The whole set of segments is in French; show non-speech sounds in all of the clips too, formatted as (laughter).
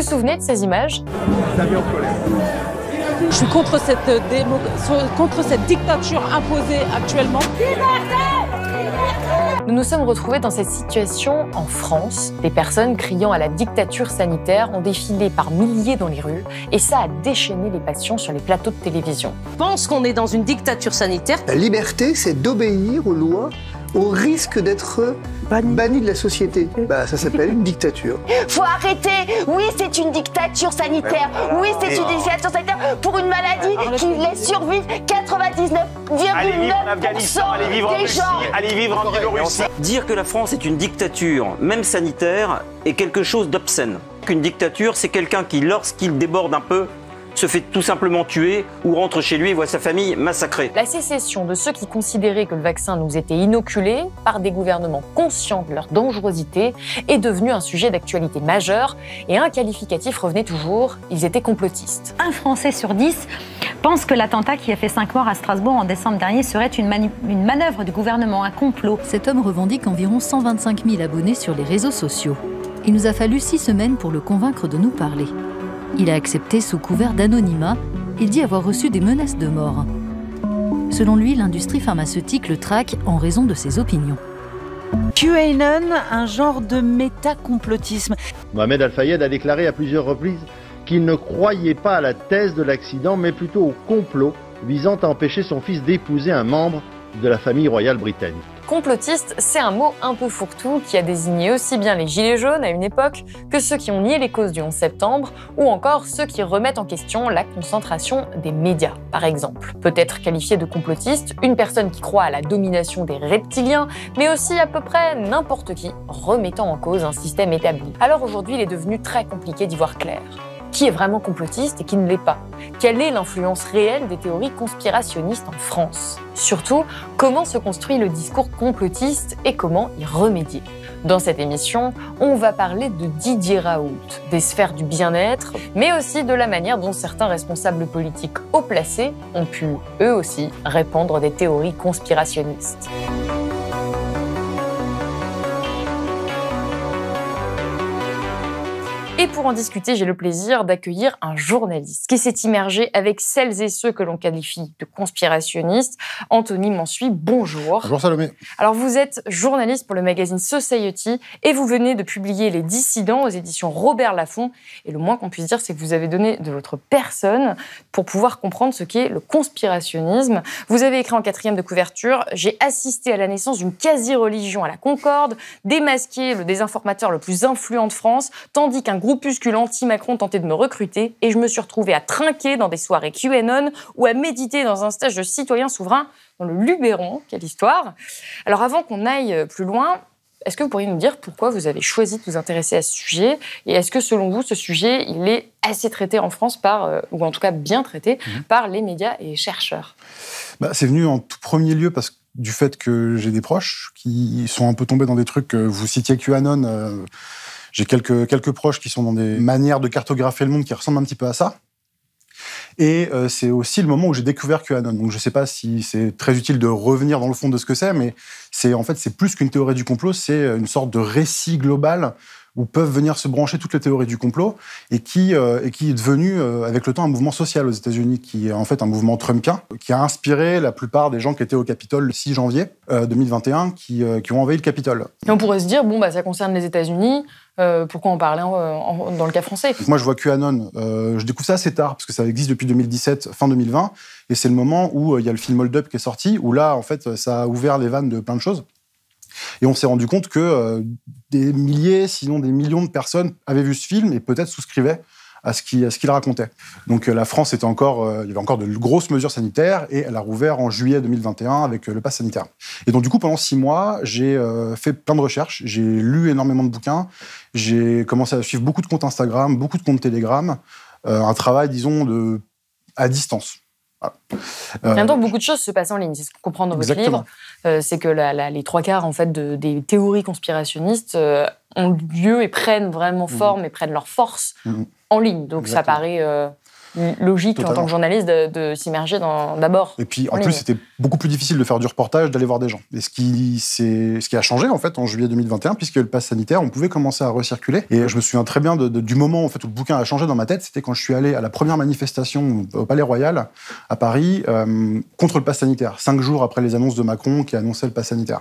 vous souvenez de ces images Je suis contre cette, euh, contre cette dictature imposée actuellement. Nous nous sommes retrouvés dans cette situation en France. Des personnes criant à la dictature sanitaire ont défilé par milliers dans les rues et ça a déchaîné les passions sur les plateaux de télévision. Je pense qu'on est dans une dictature sanitaire. La liberté, c'est d'obéir aux lois au risque d'être banni. banni. de la société. Bah, ça s'appelle une dictature. (laughs) Faut arrêter Oui, c'est une dictature sanitaire. Oui, c'est une dictature sanitaire pour une maladie qui laisse survivre 99,9% des gens. Allez vivre en Dire que la France est une dictature, même sanitaire, est quelque chose d'obscène. Qu'une dictature, c'est quelqu'un qui, lorsqu'il déborde un peu, se fait tout simplement tuer ou rentre chez lui et voit sa famille massacrée. La sécession de ceux qui considéraient que le vaccin nous était inoculé par des gouvernements conscients de leur dangerosité est devenue un sujet d'actualité majeur. et un qualificatif revenait toujours, ils étaient complotistes. Un Français sur dix pense que l'attentat qui a fait cinq morts à Strasbourg en décembre dernier serait une, une manœuvre du gouvernement, un complot. Cet homme revendique environ 125 000 abonnés sur les réseaux sociaux. Il nous a fallu six semaines pour le convaincre de nous parler. Il a accepté sous couvert d'anonymat et dit avoir reçu des menaces de mort. Selon lui, l'industrie pharmaceutique le traque en raison de ses opinions. QAnon, un genre de méta-complotisme. Mohamed Al-Fayed a déclaré à plusieurs reprises qu'il ne croyait pas à la thèse de l'accident, mais plutôt au complot visant à empêcher son fils d'épouser un membre de la famille royale britannique. Complotiste, c'est un mot un peu fourre-tout qui a désigné aussi bien les Gilets jaunes à une époque que ceux qui ont nié les causes du 11 septembre ou encore ceux qui remettent en question la concentration des médias, par exemple. Peut être qualifié de complotiste une personne qui croit à la domination des reptiliens, mais aussi à peu près n'importe qui remettant en cause un système établi. Alors aujourd'hui, il est devenu très compliqué d'y voir clair qui est vraiment complotiste et qui ne l'est pas Quelle est l'influence réelle des théories conspirationnistes en France Surtout, comment se construit le discours complotiste et comment y remédier Dans cette émission, on va parler de Didier Raoult, des sphères du bien-être, mais aussi de la manière dont certains responsables politiques haut placés ont pu, eux aussi, répandre des théories conspirationnistes. Et pour en discuter, j'ai le plaisir d'accueillir un journaliste qui s'est immergé avec celles et ceux que l'on qualifie de conspirationnistes. Anthony Mansuit, bonjour. Bonjour Salomé. Alors vous êtes journaliste pour le magazine Society et vous venez de publier Les Dissidents aux éditions Robert Laffont. Et le moins qu'on puisse dire, c'est que vous avez donné de votre personne pour pouvoir comprendre ce qu'est le conspirationnisme. Vous avez écrit en quatrième de couverture J'ai assisté à la naissance d'une quasi-religion à la Concorde, démasqué le désinformateur le plus influent de France, tandis qu'un groupe groupuscule anti-Macron tentait de me recruter et je me suis retrouvé à trinquer dans des soirées QAnon ou à méditer dans un stage de citoyen souverain dans le Luberon. Quelle histoire Alors avant qu'on aille euh, plus loin, est-ce que vous pourriez nous dire pourquoi vous avez choisi de vous intéresser à ce sujet Et est-ce que selon vous, ce sujet, il est assez traité en France par, euh, ou en tout cas bien traité mhm. par les médias et chercheurs bah, C'est venu en tout premier lieu parce que du fait que j'ai des proches qui sont un peu tombés dans des trucs que vous citiez QAnon. Euh, j'ai quelques, quelques proches qui sont dans des manières de cartographier le monde qui ressemblent un petit peu à ça. Et euh, c'est aussi le moment où j'ai découvert QAnon. Donc je ne sais pas si c'est très utile de revenir dans le fond de ce que c'est, mais c'est en fait c'est plus qu'une théorie du complot, c'est une sorte de récit global où peuvent venir se brancher toutes les théories du complot, et qui, euh, et qui est devenu, euh, avec le temps, un mouvement social aux États-Unis, qui est en fait un mouvement trumpien, qui a inspiré la plupart des gens qui étaient au Capitole le 6 janvier 2021, euh, qui, qui, ont envahi le Capitole. Et on pourrait se dire, bon, bah, ça concerne les États-Unis, pourquoi en parler dans le cas français Moi, je vois QAnon. je découvre ça assez tard, parce que ça existe depuis 2017, fin 2020. Et c'est le moment où il y a le film Hold Up qui est sorti, où là, en fait, ça a ouvert les vannes de plein de choses. Et on s'est rendu compte que euh, des milliers, sinon des millions de personnes avaient vu ce film et peut-être souscrivaient à ce qu'il racontait. Donc euh, la France était encore, euh, il y avait encore de grosses mesures sanitaires et elle a rouvert en juillet 2021 avec le pass sanitaire. Et donc du coup pendant six mois, j'ai fait plein de recherches, j'ai lu énormément de bouquins, j'ai commencé à suivre beaucoup de comptes Instagram, beaucoup de comptes Telegram, un travail disons à distance. Voilà. Euh, beaucoup de choses se passent en ligne. C'est ce qu'on comprend dans votre livre. Euh, c'est que les trois quarts en fait, de, des théories conspirationnistes euh, ont lieu et prennent vraiment mhm. forme et prennent leur force mhm. en ligne. Donc ça paraît euh, Mm. logique en tant que journaliste de, de s'immerger d'abord. Et puis en, plus, c'était beaucoup plus difficile de faire du reportage, d'aller voir des gens. Et ce qui, ce qui a changé en fait en juillet 2021, puisque le pass sanitaire, on pouvait commencer à recirculer. Et je me souviens très bien du moment en fait, où le bouquin a changé dans ma tête, c'était quand je suis allé à la première manifestation au Palais Royal à Paris euh, contre le pass sanitaire, cinq jours après les annonces de Macron qui annonçait le pass sanitaire.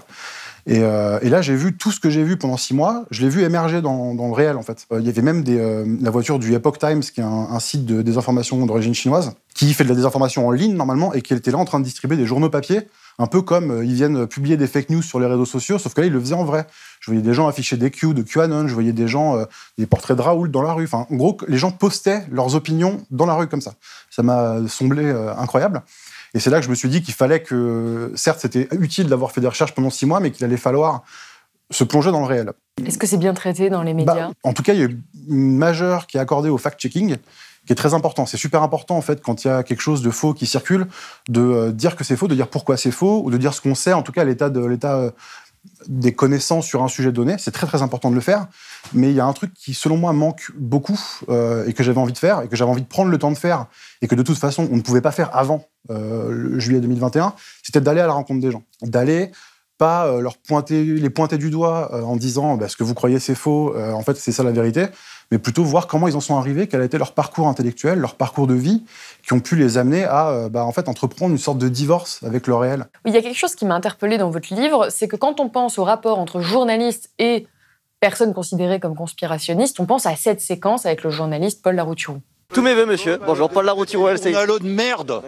Euh, et, là, j'ai vu tout ce que j'ai vu pendant six mois, je l'ai vu émerger dans, le réel, en fait. Il y avait même euh, la voiture du Epoch Times, qui est un, site de désinformation d'origine chinoise, qui fait de la désinformation en ligne, normalement, et qui était là en train de distribuer des journaux papier, un peu comme euh, ils viennent publier des fake news sur les réseaux sociaux, sauf que là, ils le faisaient en vrai. Je voyais des gens afficher des Q de QAnon, je voyais des gens, des portraits de Raoul dans la rue. Enfin, en gros, les gens postaient leurs opinions dans la rue comme ça. Ça m'a semblé incroyable. Et c'est là que je me suis dit qu'il fallait que, certes, c'était utile d'avoir fait des recherches pendant six mois, mais qu'il allait falloir se plonger dans le réel. Est-ce que c'est bien traité dans les médias bah, En tout cas, il y a une majeure qui est accordée au fact-checking qui est très important. C'est super important, en fait, quand il y a quelque chose de faux qui circule, de euh, dire que c'est faux, de dire pourquoi c'est faux, ou de dire ce qu'on sait, en tout cas, l'état de l'état euh, des connaissances sur un sujet donné. C'est très très important de le faire. Mais il y a un truc qui, selon moi, manque beaucoup euh, et que j'avais envie de faire et que j'avais envie de prendre le temps de faire et que de toute façon, on ne pouvait pas faire avant euh, le juillet 2021, c'était d'aller à la rencontre des gens. D'aller pas euh, leur pointer, les pointer du doigt en disant bah, ce que vous croyez c'est faux, en fait c'est ça la vérité, mais plutôt voir comment ils en sont arrivés, quel a été leur parcours intellectuel, leur parcours de vie, qui ont pu les amener à euh, bah, en fait entreprendre une sorte de divorce avec le réel. Il y a quelque chose qui m'a interpellé dans votre livre, c'est que quand on pense au rapport entre journaliste et personne considérée comme conspirationniste, on pense à cette séquence avec le journaliste Paul Larouturou. Tous mes voeux, monsieur. Bonjour, Paul C'est une halo de merde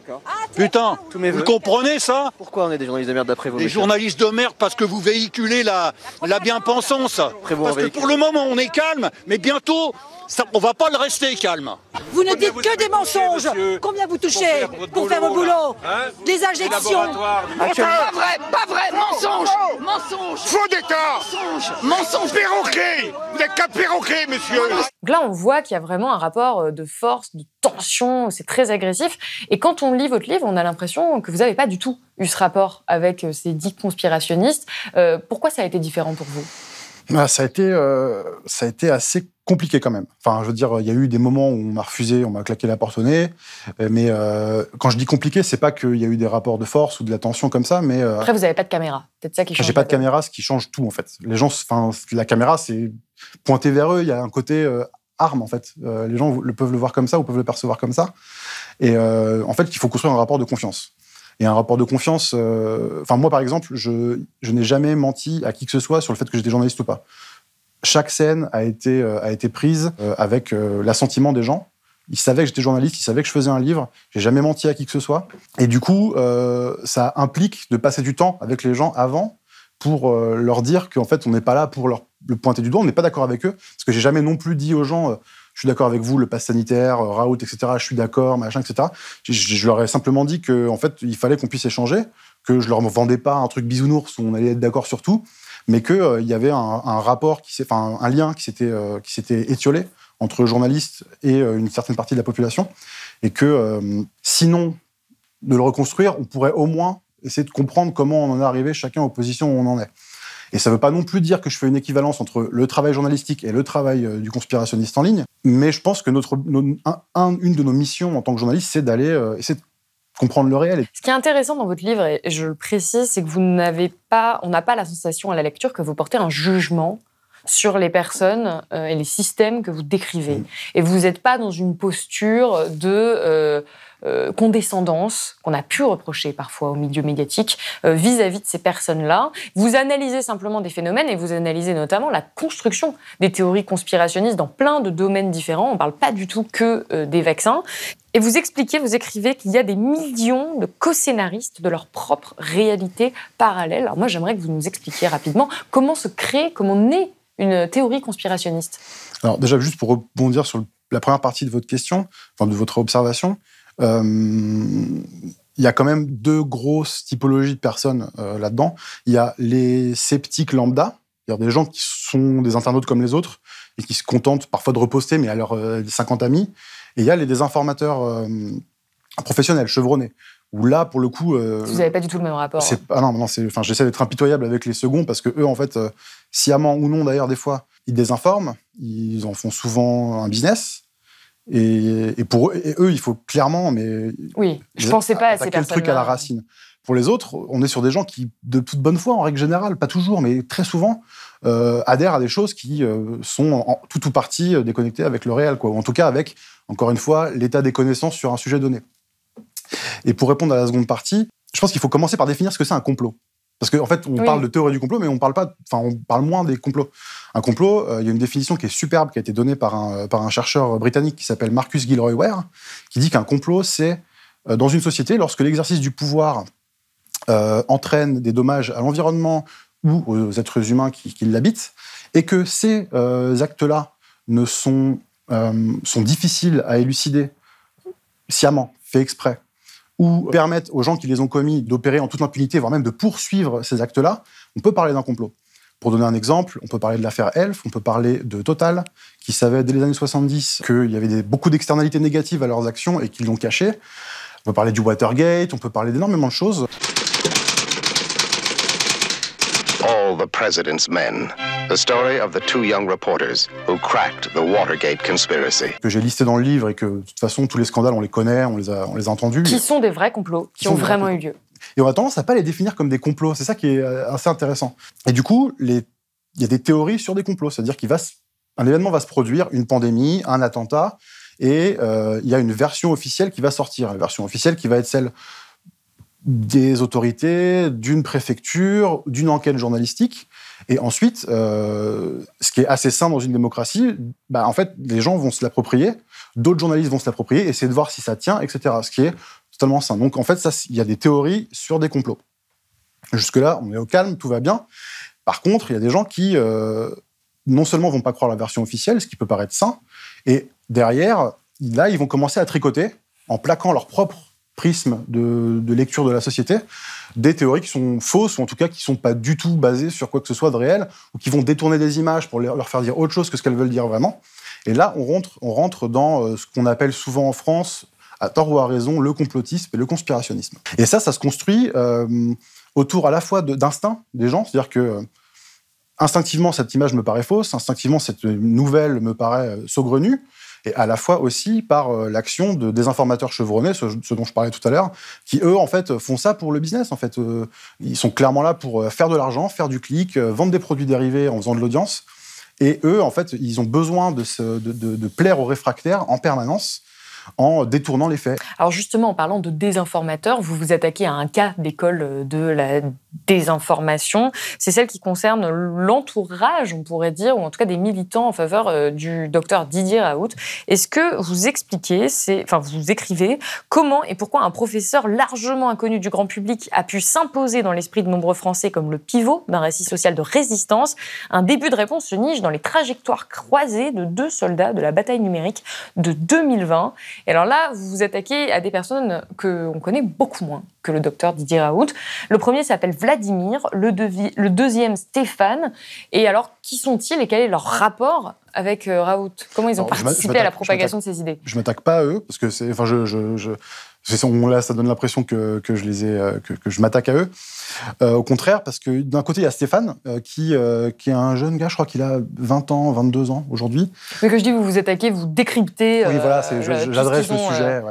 Putain Tous mes Vous comprenez ça Pourquoi on est des journalistes de merde d'après vous Des journalistes de merde parce que vous véhiculez la, la bien-pensance. Parce que pour le moment, on est calme, mais bientôt, ça, on va pas le rester calme. Vous ne dites que des mensonges. Combien vous touchez pour faire vos boulot hein Des injections. Pas vrai, pas vrai, mensonge, Faux d'État mensonge. Perroquet Vous n'êtes qu'un perroquet, monsieur là, on voit qu'il y a vraiment un rapport euh, de force force, de tension, c'est très agressif. Et quand on lit votre livre, on a l'impression que vous n'avez pas du tout eu ce rapport avec euh, ces dix conspirationnistes. Euh, pourquoi ça a été différent pour vous bah, ça, a été, euh, ça a été assez compliqué quand même. Enfin, je veux dire, il y a eu des moments où on m'a refusé, on m'a claqué la porte au nez. Mais quand je dis compliqué, c'est pas qu'il y a eu des rapports de force ou de la tension comme ça, mais après vous n'avez pas de caméra, peut-être ça qui change. J'ai pas de caméra, ce qui change tout en fait. Les gens, enfin, la caméra, c'est pointé vers eux. Il y a un côté arme, en fait. Euh, les gens le, peuvent le voir comme ça ou peuvent le percevoir comme ça. Et euh, en fait, il faut construire un rapport de confiance. Et un rapport de confiance. Euh, enfin, moi, par exemple, je, n'ai jamais menti à qui que ce soit sur le fait que j'étais journaliste ou pas. Chaque scène a été, a été prise avec l'assentiment des gens. Ils savaient que j'étais journaliste, ils savaient que je faisais un livre. J'ai jamais menti à qui que ce soit. Et du coup, ça implique de passer du temps avec les gens avant pour leur dire qu'en fait, on n'est pas là pour leur le pointer du doigt, on n'est pas d'accord avec eux, parce que j'ai jamais non plus dit aux gens, euh, je suis d'accord avec vous, le pass sanitaire, euh, Raoult, etc., je suis d'accord, machin, etc. Je, leur ai simplement dit qu'en en fait, il fallait qu'on puisse échanger, que je leur vendais pas un truc bisounours où on allait être d'accord sur tout, mais qu'il euh, y avait un, rapport, qui enfin un lien qui s'était qui s'était étiolé entre journalistes et une certaine partie de la population, et que sinon, de le reconstruire, on pourrait au moins essayer de comprendre comment on en est arrivé chacun aux positions où on en est. Et ça ne veut pas non plus dire que je fais une équivalence entre le travail journalistique et le travail euh, du conspirationniste en ligne, mais je pense que notre, une de nos missions en tant que journaliste, c'est d'aller euh, essayer de comprendre le réel. Ce qui est intéressant dans votre livre, et je le précise, c'est que vous n'avez pas, on n'a pas la sensation à la lecture que vous portez un jugement sur les personnes euh, et les systèmes que vous décrivez. Mm. Et vous n'êtes pas dans une posture de... Euh, condescendance qu'on a pu reprocher parfois au milieu médiatique euh, vis-à-vis de ces personnes-là. Vous analysez simplement des phénomènes et vous analysez notamment la construction des théories conspirationnistes dans plein de domaines différents. On ne parle pas du tout que euh, des vaccins. Et vous expliquez, vous écrivez qu'il y a des millions de co-scénaristes de leur propre réalité parallèle. Alors moi, j'aimerais que vous nous expliquiez rapidement comment se crée, comment naît une théorie conspirationniste. Alors déjà, juste pour rebondir sur la première partie de votre question, enfin de votre observation, euh, il y a quand même deux grosses typologies de personnes euh, là-dedans. Il y a les sceptiques lambda, c'est-à-dire des gens qui sont des internautes comme les autres et qui se contentent parfois de reposter, mais à leurs 50 euh, amis. Et il y a les désinformateurs professionnels, chevronnés. Où là, pour le coup, vous n'avez pas du tout le même rapport. Hein. Ah non, non enfin, j'essaie d'être impitoyable avec les seconds parce que eux, en fait, sciemment ou non d'ailleurs, des fois, ils désinforment. Ils en font souvent un business. Et, pour eux, il faut clairement, mais oui, je pensais pas à ces personnes. le truc à la racine. Pour les autres, on est sur des gens qui, de toute bonne foi, en règle générale, pas toujours, mais très souvent, euh, adhèrent à des choses qui euh, sont en tout ou partie euh, déconnectées avec le réel, quoi. Ou en tout cas avec, encore une fois, l'état des connaissances sur un sujet donné. Et pour répondre à la seconde partie, je pense qu'il faut commencer par définir ce que c'est un complot. Parce qu'en en fait, on parle de théorie du complot, mais on parle pas, on parle moins des complots. Un complot, euh, il y a une définition qui est superbe qui a été donnée par un, euh, par un chercheur euh, britannique qui s'appelle Marcus Gilroy Ware, qui dit qu'un complot, c'est dans une société lorsque l'exercice du pouvoir entraîne des dommages à l'environnement ou aux êtres humains qui, qui l'habitent, et que ces actes-là ne sont sont difficiles à élucider sciemment, fait exprès, ou permettre aux gens qui les ont commis d'opérer en toute impunité, voire même de poursuivre ces actes-là, on peut parler d'un complot. Pour donner un exemple, on peut parler de l'affaire Elf, on peut parler de Total, qui savait dès les années 70 qu'il y avait beaucoup d'externalités négatives à leurs actions et qu'ils l'ont caché. On peut parler du Watergate, on peut parler d'énormément de choses the President's Men, the story of the two young reporters who cracked the Watergate conspiracy. Que j'ai listé dans le livre et que, de toute façon, tous les scandales, on les connaît, on les a, on les a entendus. Qui sont des vrais complots, qui, ont vraiment eu lieu. Et on a tendance à pas les définir comme des complots. C'est ça qui est euh, assez intéressant. Et du coup, il y a des théories sur des complots. C'est-à-dire qu'il va un événement va se produire, une pandémie, un attentat, et euh, il y a une version officielle qui va sortir. une version officielle qui va être celle des autorités, d'une préfecture, d'une enquête journalistique. Et ensuite, euh, ce qui est assez sain dans une démocratie, bah, en fait, les gens vont se l'approprier, d'autres journalistes vont se l'approprier, essayer de voir si ça tient, etc. Ce qui est totalement sain. Donc, en fait, il y a des théories sur des complots. Jusque-là, on est au calme, tout va bien. Par contre, il y a des gens qui, euh, non seulement vont pas croire la version officielle, ce qui peut paraître sain, et derrière, là, ils vont commencer à tricoter en plaquant leur propre prisme de, lecture de la société, des théories qui sont fausses, ou en tout cas qui ne sont pas du tout basées sur quoi que ce soit de réel, ou qui vont détourner des images pour leur faire dire autre chose que ce qu'elles veulent dire vraiment. Et là, on rentre, on rentre dans euh, ce qu'on appelle souvent en France, à tort ou à raison, le complotisme et le conspirationnisme. Et ça, ça se construit euh, autour à la fois d'instinct des gens, c'est-à-dire que euh, instinctivement, cette image me paraît fausse, instinctivement, cette nouvelle me paraît saugrenue, et à la fois aussi par euh, l'action de informateurs chevronnés, ce, dont je parlais tout à l'heure, qui eux en fait font ça pour le business. En fait, euh, ils sont clairement là pour euh, faire de l'argent, faire du clic, vendre des produits dérivés en faisant de l'audience. Et eux, en fait, ils ont besoin de, de plaire aux réfractaires en permanence en détournant les faits. Alors justement, en parlant de désinformateurs, vous vous attaquez à un cas d'école de la désinformation. C'est celle qui concerne l'entourage, on pourrait dire, ou en tout cas des militants en faveur euh, du docteur Didier Raoult. Est-ce que vous expliquez, enfin vous écrivez, comment et pourquoi un professeur largement inconnu du grand public a pu s'imposer dans l'esprit de nombreux Français comme le pivot d'un récit social de résistance Un début de réponse se niche dans les trajectoires croisées de deux soldats de la bataille numérique de 2020. Et alors là, vous vous attaquez à des personnes qu'on connaît beaucoup moins que le docteur Didier Raoult. Le premier s'appelle Vladimir, le, deuxième Stéphane. Et alors, qui sont-ils et quel est leur rapport avec euh, Raoult Comment ils ont participé à la propagation de ces idées Je m'attaque pas à eux, parce que c'est. Enfin, je Là, ça donne l'impression que, je les ai, euh, que, je m'attaque à eux. Euh, au contraire, parce que d'un côté, il y a Stéphane, euh, qui, qui est un jeune gars, je crois qu'il a 20 ans, 22 ans aujourd'hui. Mais que je dis, vous vous attaquez, vous décryptez. Oui, voilà, j'adresse le sujet.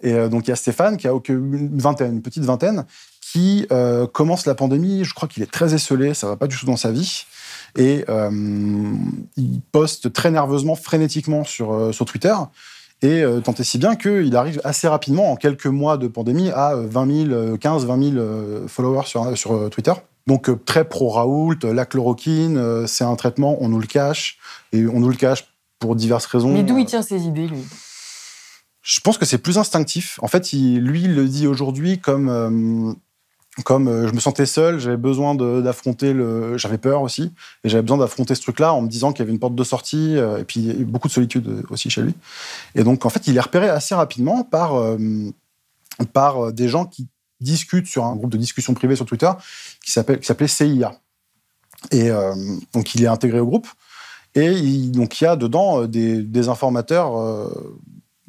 Et donc, il y a Stéphane, qui a une une petite vingtaine, qui commence la pandémie. Je crois qu'il est très esselé, ça va pas du tout dans sa vie. Et il poste très nerveusement, frénétiquement sur, sur Twitter et euh, tant si bien qu'il arrive assez rapidement, en quelques mois de pandémie, à 20 000, 15 20 000 followers sur, euh, sur euh, Twitter. Donc très pro-Raoult, la chloroquine, c'est un traitement, on nous le cache, et on nous le cache pour diverses raisons. Mais d'où il tient ses idées, lui je pense que c'est plus instinctif. En fait, lui, il le dit aujourd'hui comme comme euh, je me sentais seul, j'avais besoin d'affronter le. J'avais peur aussi, et j'avais besoin d'affronter ce truc-là en me disant qu'il y avait une porte de sortie, euh, et puis beaucoup de solitude euh, aussi chez lui. Et donc, en fait, il est repéré assez rapidement par, par des gens qui discutent sur un groupe de discussion privée sur Twitter qui s'appelait CIA. Et donc, il est intégré au groupe. Et il, donc, il y a dedans des, des informateurs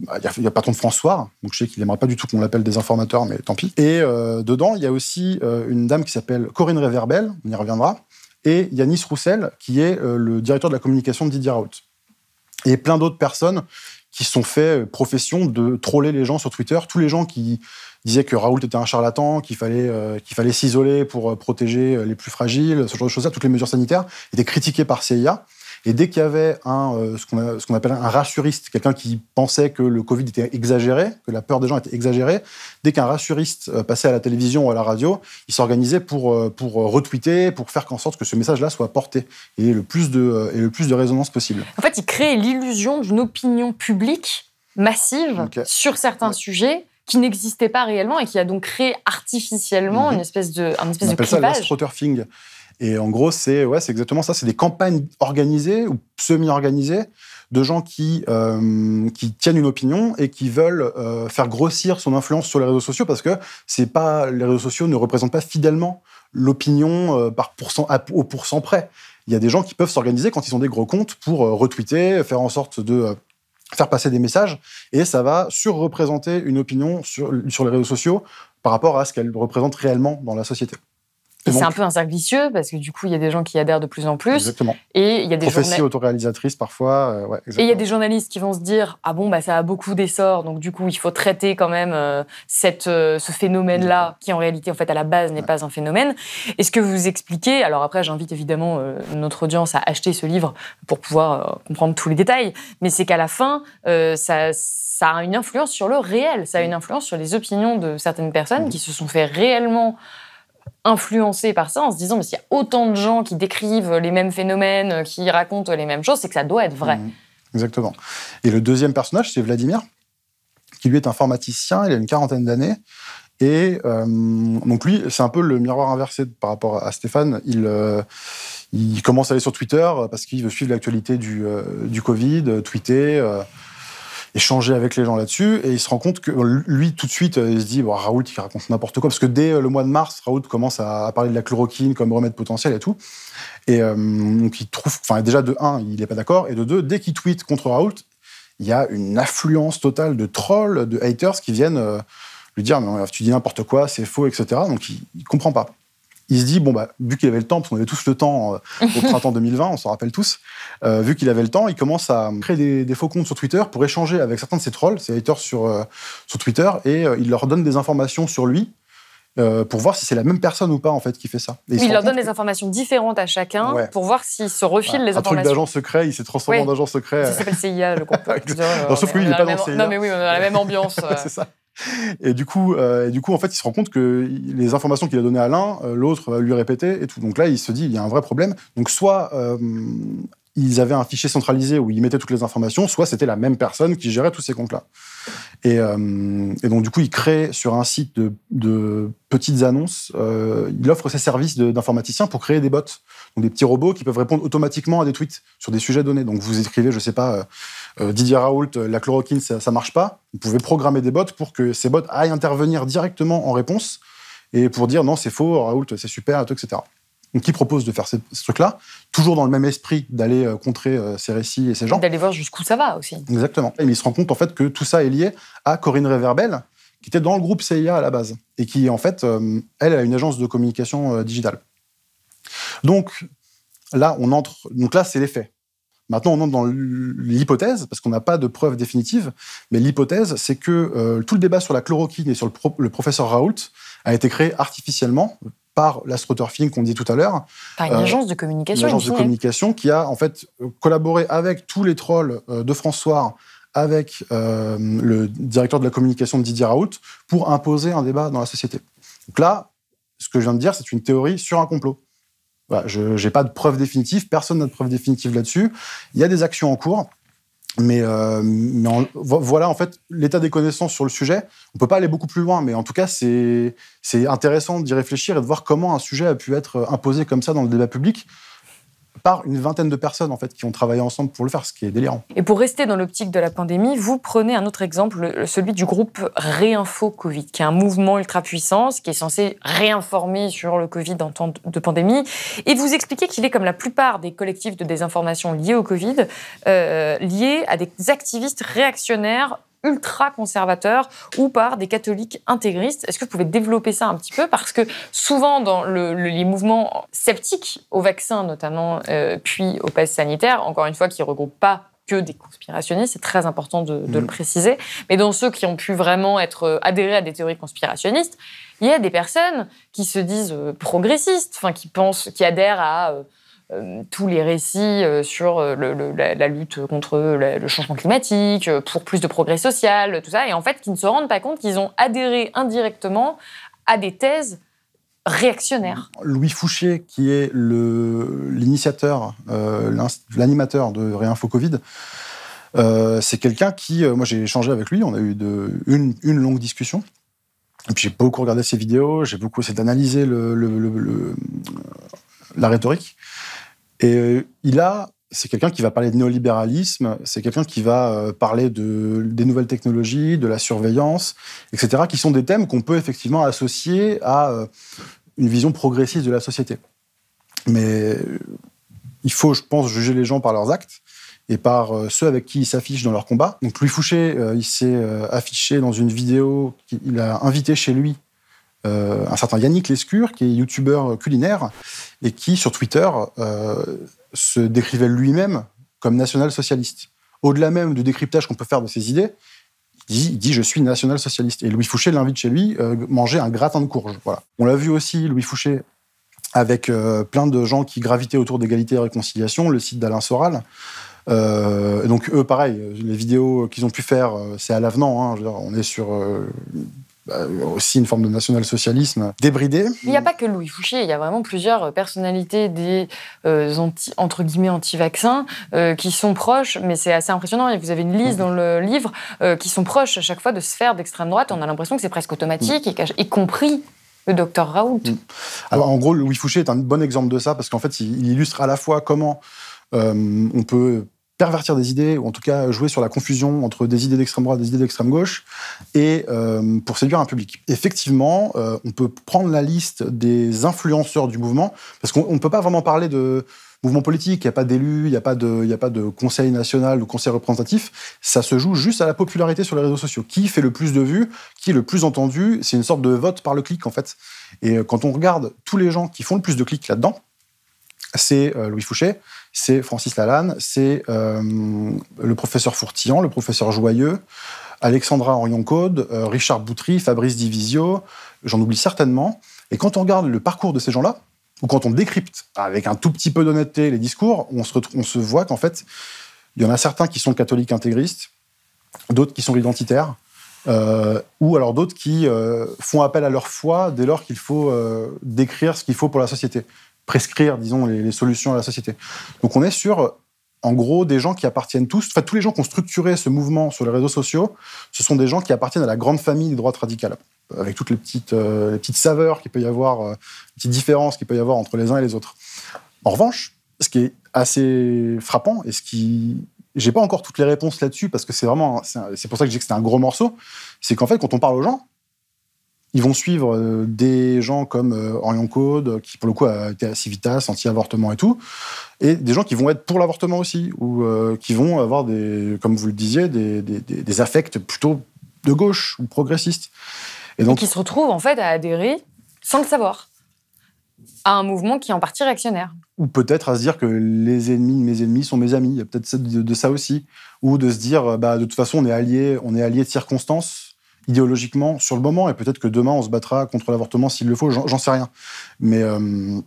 bah, il n'y y, a pas patron de François, donc je sais qu'il n'aimerait pas du tout qu'on l'appelle des informateurs, mais tant pis. Et euh, dedans, il y a aussi euh, une dame qui s'appelle Corinne Reverbel, on y reviendra, et Yanis Roussel, qui est euh, le directeur de la communication de Didier Raoult. Et plein d'autres personnes qui sont fait profession de troller les gens sur Twitter. Tous les gens qui disaient que Raoult était un charlatan, qu'il fallait qu'il fallait s'isoler pour protéger les plus fragiles, ce genre de choses-là, toutes les mesures sanitaires, étaient critiquées par CIA. Et dès qu'il y avait un, euh, ce qu'on appelle un rassuriste, quelqu'un qui pensait que le Covid était exagéré, que la peur des gens était exagérée, dès qu'un rassuriste euh, passait à la télévision ou à la radio, il s'organisait pour, euh, pour retweeter, pour faire en sorte que ce message-là soit porté et le, plus de, et le plus de résonance possible. En fait, il crée l'illusion d'une opinion publique massive sur certains sujets qui n'existaient pas réellement et qui a donc créé artificiellement mhm. une espèce de, un espèce On de ça et en gros, c'est ouais, c'est exactement ça. C'est des campagnes organisées ou semi-organisées de gens qui, euh, qui tiennent une opinion et qui veulent euh, faire grossir son influence sur les réseaux sociaux parce que c'est pas les réseaux sociaux ne représentent pas fidèlement l'opinion euh, par pourcent, au pourcent près. Il y a des gens qui peuvent s'organiser quand ils ont des gros comptes pour retweeter, faire en sorte de faire passer des messages, et ça va surreprésenter une opinion sur les réseaux sociaux par rapport à ce qu'elle représente réellement dans la société c'est un peu un cercle vicieux parce que du coup, il y a des gens qui adhèrent de plus en plus. Exactement. Et il y a des auto autoréalisatrices parfois. Euh, et il y a des journalistes qui vont se dire ah bon bah ça a beaucoup d'essor donc du coup il faut traiter quand même euh, cette euh, ce phénomène là qui en réalité en fait à la base n'est pas un phénomène. Est-ce que vous expliquez alors après j'invite évidemment notre audience à acheter ce livre pour pouvoir comprendre tous les détails mais c'est qu'à la fin ça ça a une influence sur le réel, ça a mm. une influence sur les opinions de certaines personnes mm. qui se sont fait réellement influencé par ça en se disant mais s'il y a autant de gens qui décrivent les mêmes phénomènes, euh, qui racontent les mêmes choses, c'est que ça doit être vrai. Mmh. Exactement. Et le deuxième personnage, c'est Vladimir, qui lui est informaticien, il a une quarantaine d'années. Et euh, donc lui, c'est un peu le miroir inversé par rapport à Stéphane. Il, euh, il commence à aller sur Twitter parce qu'il veut suivre l'actualité du, du Covid, tweeter échanger avec les gens là-dessus. Et il se rend compte que euh, lui, tout de suite, euh, il se dit Raoul Raoult, il raconte n'importe quoi. Parce que dès euh, le mois de mars, Raoult commence à parler de la chloroquine comme remède potentiel et tout. Et donc, il trouve. Enfin, déjà, de un, il n'est pas d'accord. Et de deux, dès qu'il tweet contre Raoult, il y a une affluence totale de trolls, de haters qui viennent lui dire mais Tu dis n'importe quoi, c'est faux, etc. Donc, il ne comprend pas il se dit, bon, bah, vu qu'il avait le temps, parce qu'on avait tous le temps euh, au printemps 2020, (laughs) on s'en rappelle tous, euh, vu qu'il avait le temps, il commence à créer des, faux comptes sur Twitter pour échanger avec certains de ses trolls, ses haters sur, euh, sur Twitter, et il leur donne des informations sur lui. pour voir si c'est la même personne ou pas en fait qui fait ça. il leur donne des informations différentes à chacun pour voir s'ils se refilent les informations. Un truc d'agent secret, il s'est transformé en agent secret. Ça s'appelle CIA, le contact sauf que lui, il n'est pas dans CIA. Non, mais oui, on a la même ambiance. (laughs) c'est ça. Et du coup, euh, et du coup, en fait, il se rend compte que les informations qu'il a données à l'un, euh, l'autre va lui répéter et tout. Donc là, il se dit, il y a un vrai problème. Donc soit euh, ils avaient un fichier centralisé où ils mettaient toutes les informations, soit c'était la même personne qui gérait tous ces comptes-là. Et, donc du coup, il crée sur un site de, de petites annonces, il offre ses services d'informaticien pour créer des bots, donc des petits robots qui peuvent répondre automatiquement à des tweets sur des sujets donnés. Donc vous écrivez, je sais pas, euh, Didier Raoult, euh, la chloroquine, ça, ne marche pas. Vous pouvez programmer des bots pour que ces bots aillent intervenir directement en réponse et pour dire non, c'est faux, Raoult, c'est super, etc. Donc, qui propose de faire ce, truc-là, toujours dans le même esprit d'aller euh, contrer ces récits et ces gens. D'aller voir jusqu'où ça va aussi. Exactement. Et il se rend compte en fait que tout ça est lié à Corinne Reverbel, qui était dans le groupe CIA à la base et qui en fait, elle, a une agence de communication digitale. Donc là, on entre. Donc là, c'est les faits. Maintenant, on entre dans l'hypothèse, parce qu'on n'a pas de preuve définitive, mais l'hypothèse, c'est que euh, tout le débat sur la chloroquine et sur le, professeur Raoult a été créé artificiellement par l'astroturfing qu'on dit tout à l'heure. Par une euh, agence de communication. Une agence de communication qui a en fait collaboré avec tous les trolls euh, de François avec le directeur de la communication de Didier Raoult pour imposer un débat dans la société. Donc là, ce que je viens de dire, c'est une théorie sur un complot je n'ai pas de preuve définitive, personne n'a de preuve définitive là-dessus. Il y a des actions en cours. Mais, euh, voilà en fait l'état des connaissances sur le sujet. On ne peut pas aller beaucoup plus loin, mais en tout cas c'est intéressant d'y réfléchir et de voir comment un sujet a pu être imposé comme ça dans le débat public par une vingtaine de personnes en fait qui ont travaillé ensemble pour le faire, ce qui est délirant. Et pour rester dans l'optique de la pandémie, vous prenez un autre exemple, celui du groupe Réinfo Covid, qui est un mouvement ultra puissant, qui est censé réinformer sur le Covid en temps de pandémie, et vous expliquez qu'il est comme la plupart des collectifs de désinformation liés au Covid, euh, lié à des activistes réactionnaires ultra conservateurs ou par des catholiques intégristes. Est-ce que vous pouvez développer ça un petit peu Parce que souvent, dans les mouvements sceptiques aux vaccins, notamment, euh, puis aux pèses sanitaires, encore une fois, qui ne regroupent pas que des conspirationnistes, c'est très important de, le mm. préciser, mais dans ceux qui ont pu vraiment être euh, adhérés à des théories conspirationnistes, il y a des personnes qui se disent euh, progressistes, enfin qui pensent, qui adhèrent à euh, tous les récits euh, sur euh, la, lutte contre le changement climatique, pour plus de progrès social, tout ça, et en fait qui ne se rendent pas compte qu'ils ont adhéré indirectement à des thèses réactionnaires. Louis Fouché, qui est l'initiateur, l'animateur de Réinfo Covid, c'est quelqu'un qui, moi j'ai échangé avec lui, on a eu de, une, longue discussion. Et puis j'ai beaucoup regardé ses vidéos, j'ai beaucoup essayé d'analyser la rhétorique. Et euh, il a, c'est quelqu'un qui va parler de néolibéralisme, c'est quelqu'un qui va euh, parler de, des nouvelles technologies, de la surveillance, etc., qui sont des thèmes qu'on peut effectivement associer à euh, une vision progressiste de la société. Mais il faut, je pense, juger les gens par leurs actes et par ceux avec qui ils s'affichent dans leur combat. Donc Louis Fouché, il s'est affiché dans une vidéo, qu'il a invité chez lui euh, un certain Yannick Lescure, qui est youtubeur culinaire, et qui, sur Twitter, euh, se décrivait lui-même comme national-socialiste. Au-delà même du décryptage qu'on peut faire de ses idées, il dit, Je suis national-socialiste. Et Louis Fouché l'invite chez lui à euh, manger un gratin de courge. Voilà. On l'a vu aussi, Louis Fouché, avec plein de gens qui gravitaient autour d'égalité et réconciliation, le site d'Alain Soral. donc eux, pareil, les vidéos qu'ils ont pu faire, c'est à l'avenant. Hein. on est sur bah, aussi une forme de national-socialisme débridé. Il n'y a pas que Louis Fouché, il y a vraiment plusieurs euh, personnalités des euh, anti, entre guillemets anti-vaccins euh, qui sont proches, mais c'est assez impressionnant. Et vous avez une liste dans le livre qui sont proches à chaque fois de sphères d'extrême droite. On a l'impression que c'est presque automatique, y compris le docteur Raoult. Mm. Alors en gros, Louis Fouché est un bon exemple de ça parce qu'en fait, il, il illustre à la fois comment on peut pervertir des idées, ou en tout cas jouer sur la confusion entre des idées d'extrême droite, des idées d'extrême gauche, et euh, pour séduire un public. Effectivement, euh, on peut prendre la liste des influenceurs du mouvement, parce qu'on ne peut pas vraiment parler de mouvement politique, il n'y a pas d'élus, il n'y a, pas de, a pas de conseil national ou conseil représentatif, ça se joue juste à la popularité sur les réseaux sociaux. Qui fait le plus de vues, qui est le plus entendu, c'est une sorte de vote par le clic en fait. Et euh, quand on regarde tous les gens qui font le plus de clics là-dedans, c'est Louis Fouché, c'est Francis Lalanne, c'est euh, le professeur Fourtillan, le professeur Joyeux, Alexandra Orion-Code, euh, Richard Boutry, Fabrice Divisio, j'en oublie certainement. Et quand on regarde le parcours de ces gens-là, ou quand on décrypte avec un tout petit peu d'honnêteté les discours, on se, voit qu'en fait, il y en a certains qui sont catholiques intégristes, d'autres qui sont identitaires, euh, ou alors d'autres qui font appel à leur foi dès lors qu'il faut décrire ce qu'il faut pour la société prescrire, disons, les, solutions à la société. Donc on est sur, en gros, des gens qui appartiennent tous, enfin tous les gens qui ont structuré ce mouvement sur les réseaux sociaux, ce sont des gens qui appartiennent à la grande famille des droites radicales, avec toutes les petites, euh, les petites saveurs qu'il peut y avoir, euh, les petites différences qu'il peut y avoir entre les uns et les autres. En revanche, ce qui est assez frappant et ce qui j'ai pas encore toutes les réponses là-dessus parce que c'est vraiment c'est pour ça que je dis que c'est un gros morceau c'est qu'en fait quand on parle aux gens ils vont suivre euh, des gens comme euh, Orion Code, qui pour le coup a été à Civitas, anti-avortement et tout, et des gens qui vont être pour l'avortement aussi, ou euh, qui vont avoir des, comme vous le disiez, des, des, affects plutôt de gauche ou progressistes. Et donc. qui se retrouvent en fait à adhérer sans le savoir à un mouvement qui est en partie réactionnaire. Ou peut-être à se dire que les ennemis de mes ennemis sont mes amis. Il y a peut-être de, ça aussi. Ou de se dire, bah, de toute façon, on est alliés, on est alliés de circonstances idéologiquement sur le moment, et peut-être que demain on se battra contre l'avortement s'il le faut, j'en sais rien. Mais, euh,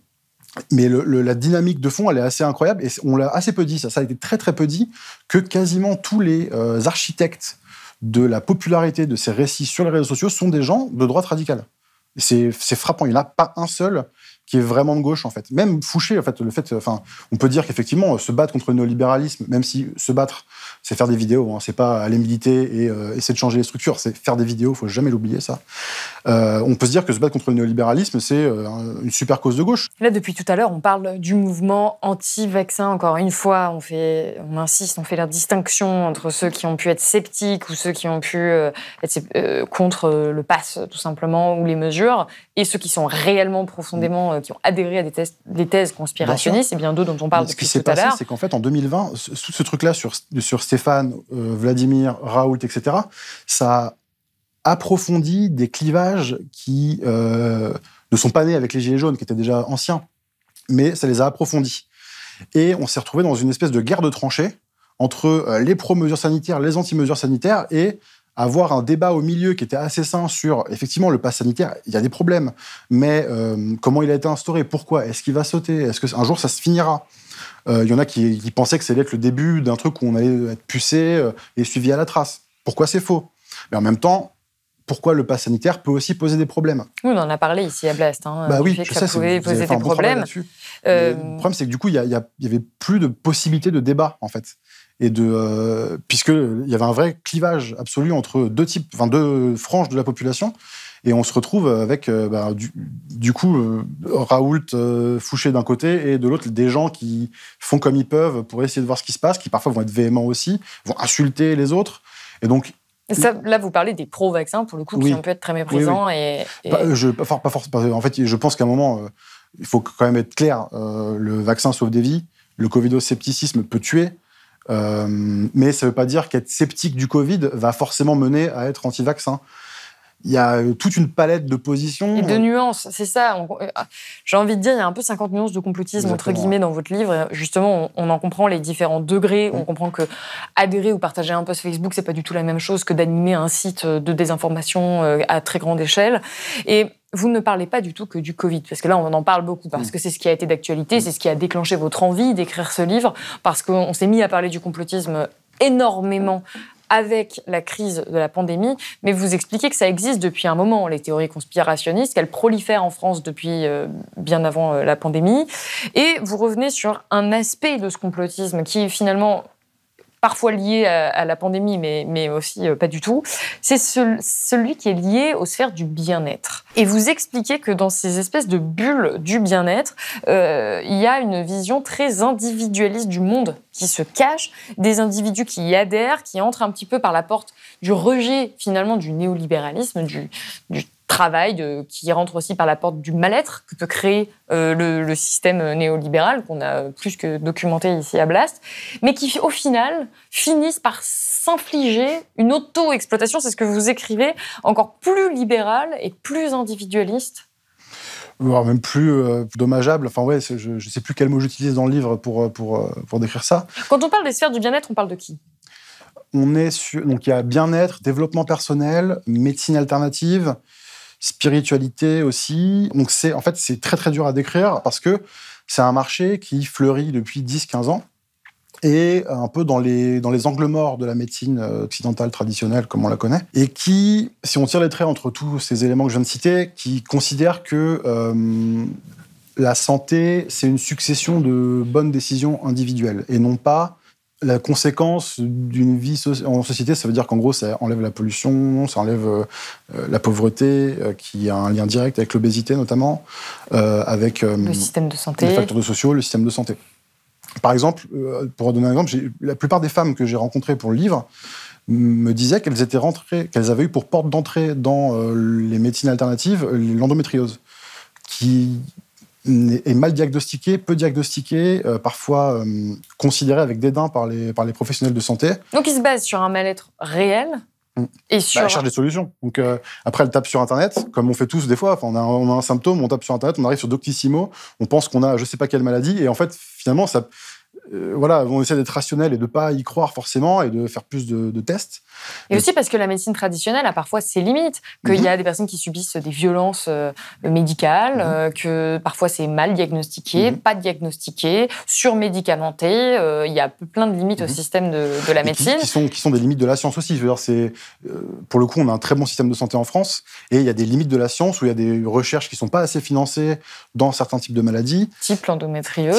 mais la dynamique de fond, elle est assez incroyable, et on l'a assez peu dit, ça, ça a été très très peu dit, que quasiment tous les euh, architectes de la popularité de ces récits sur les réseaux sociaux sont des gens de droite radicale. C'est frappant, il n'y en a pas un seul qui est vraiment de gauche en fait. Même Fouché, en fait, le fait, enfin, on peut dire qu'effectivement, se battre contre le néolibéralisme, même si se battre c'est faire des vidéos. Hein. C'est pas aller militer et euh, essayer de changer les structures. C'est faire des vidéos. Faut jamais l'oublier ça. Euh, on peut se dire que se battre contre le néolibéralisme, c'est euh, une super cause de gauche. Là, depuis tout à l'heure, on parle du mouvement anti-vaccin. Encore une fois, on fait, on insiste, on fait la distinction entre ceux qui ont pu être sceptiques ou ceux qui ont pu être contre le pass tout simplement ou les mesures et ceux qui sont réellement profondément, euh, qui ont adhéré à des, thèses, des thèses conspirationnistes, c'est bien d'eux dont on parle depuis tout à l'heure. Ce qui s'est passé, c'est qu'en fait, en 2020, ce, ce truc-là sur, sur Stéphane, euh, Vladimir, Raoult, etc., ça a approfondi des clivages qui euh, ne sont pas nés avec les Gilets jaunes, qui étaient déjà anciens, mais ça les a approfondis. Et on s'est retrouvé dans une espèce de guerre de tranchées entre les pro-mesures sanitaires, les anti-mesures sanitaires, et avoir un débat au milieu qui était assez sain sur, effectivement, le pass sanitaire, il y a des problèmes, mais euh, comment il a été instauré, pourquoi, est-ce qu'il va sauter, est-ce qu'un jour ça se finira euh, Il y en a qui, pensaient que c'était le début d'un truc où on allait être pucé euh, et suivi à la trace. Pourquoi c'est faux Mais en même temps, pourquoi le pass sanitaire peut aussi poser des problèmes. on en a parlé ici à Blast. Hein, bah oui, ça, ça pouvait poser des problèmes. Le problème, c'est que du coup, il n'y avait plus de possibilité de débat, en fait et de euh, puisque il y avait un vrai clivage absolu entre deux types, enfin deux franges de la population. Et on se retrouve avec euh, bah, du, coup euh, Raoult Fouché d'un côté et de l'autre des gens qui font comme ils peuvent pour essayer de voir ce qui se passe, qui parfois vont être véhéments aussi, vont insulter les autres. Et donc ça, là, vous parlez des pro-vaccins, pour le coup, qui ont pu être très méprisants. Et, je, pas forcément en fait, je pense qu'à un moment, il faut quand même être clair. le vaccin sauve des vies. Le covid-scepticisme peut tuer. Euh, mais ça ne veut pas dire qu'être sceptique du Covid va forcément mener à être anti-vaccin il y a euh, toute une palette de positions. Et de nuances, c'est ça. Euh, j'ai envie de dire, il y a un peu 50 nuances de complotisme, entre guillemets, dans votre livre. Justement, on, en comprend les différents degrés. On mm. comprend que adhérer ou partager un post Facebook, c'est pas du tout la même chose que d'animer un site de désinformation à très grande échelle. Et vous ne parlez pas du tout que du Covid, parce que là, on en parle beaucoup, parce mm. que c'est ce qui a été d'actualité, c'est ce qui a déclenché votre envie d'écrire ce livre, parce qu'on s'est mis à parler du complotisme énormément avec la crise de la pandémie, mais vous expliquez que ça existe depuis un moment, les théories conspirationnistes, qu'elles prolifèrent en France depuis euh, bien avant euh, la pandémie. Et vous revenez sur un aspect de ce complotisme qui, finalement, parfois lié à, la pandémie, mais, mais aussi euh, pas du tout, c'est celui qui est lié aux sphères du bien-être. Et vous expliquez que dans ces espèces de bulles du bien-être, euh, il y a une vision très individualiste du monde qui se cache, des individus qui y adhèrent, qui entrent un petit peu par la porte du rejet finalement du néolibéralisme, du, du travail qui rentre aussi par la porte du mal-être que peut créer euh, le, système euh, néolibéral qu'on a euh, plus que documenté ici à Blast, mais qui au final finissent par s'infliger une auto-exploitation, c'est ce que vous écrivez, encore plus libérale et plus individualiste voire même plus dommageable. Enfin ouais, je ne sais plus quel mot j'utilise dans le livre pour, pour, pour décrire ça. Quand on parle des sphères du bien-être, on parle de qui on est sur, donc il y a bien-être, développement personnel, médecine alternative, spiritualité aussi. Donc c'est en fait c'est très très dur à décrire parce que c'est un marché qui fleurit depuis 10-15 ans et un peu dans les, dans les angles morts de la médecine euh, occidentale traditionnelle comme on la connaît, et qui, si on tire les traits entre tous ces éléments que je viens de citer, qui considère que euh, la santé, c'est une succession de bonnes décisions individuelles et non pas la conséquence d'une vie en société, ça veut dire qu'en gros, ça enlève la pollution, ça enlève euh, la pauvreté, euh, qui a un lien direct avec l'obésité notamment, euh, avec le système de santé. les facteurs sociaux, le système de santé. Par exemple, pour donner un exemple, la plupart des femmes que j'ai rencontrées pour le livre me disaient qu'elles étaient rentrées, qu'elles avaient eu pour porte d'entrée dans les médecines alternatives l'endométriose, qui est mal diagnostiqué, peu diagnostiqué, euh, parfois considérée euh, considéré avec dédain par les, par les professionnels de santé. Donc il se base sur un mal-être réel mm. et bah, sur... Bah, recherche des solutions. Donc, euh, après, elle tape sur Internet, comme on fait tous des fois. On a, on a, un symptôme, on tape sur Internet, on arrive sur Doctissimo, on pense qu'on a je sais pas quelle maladie, et en fait, finalement, ça, euh, voilà, on essaie d'être rationnel et de ne pas y croire forcément et de faire plus de, tests. Et aussi parce que la médecine traditionnelle a parfois ses limites, qu'il y a mhm. des personnes qui subissent des violences euh, médicales, mhm. euh, que parfois c'est mal diagnostiqué, mhm. pas diagnostiqué, surmédicamenté. Il y a plein de limites au système de, la médecine. Qui, sont, qui sont des limites de la science aussi. c'est pour le coup, on a un très bon système de santé en France et il y a des limites de la science où il y a des recherches qui ne sont pas assez financées dans certains types de maladies. Type l'endométriose.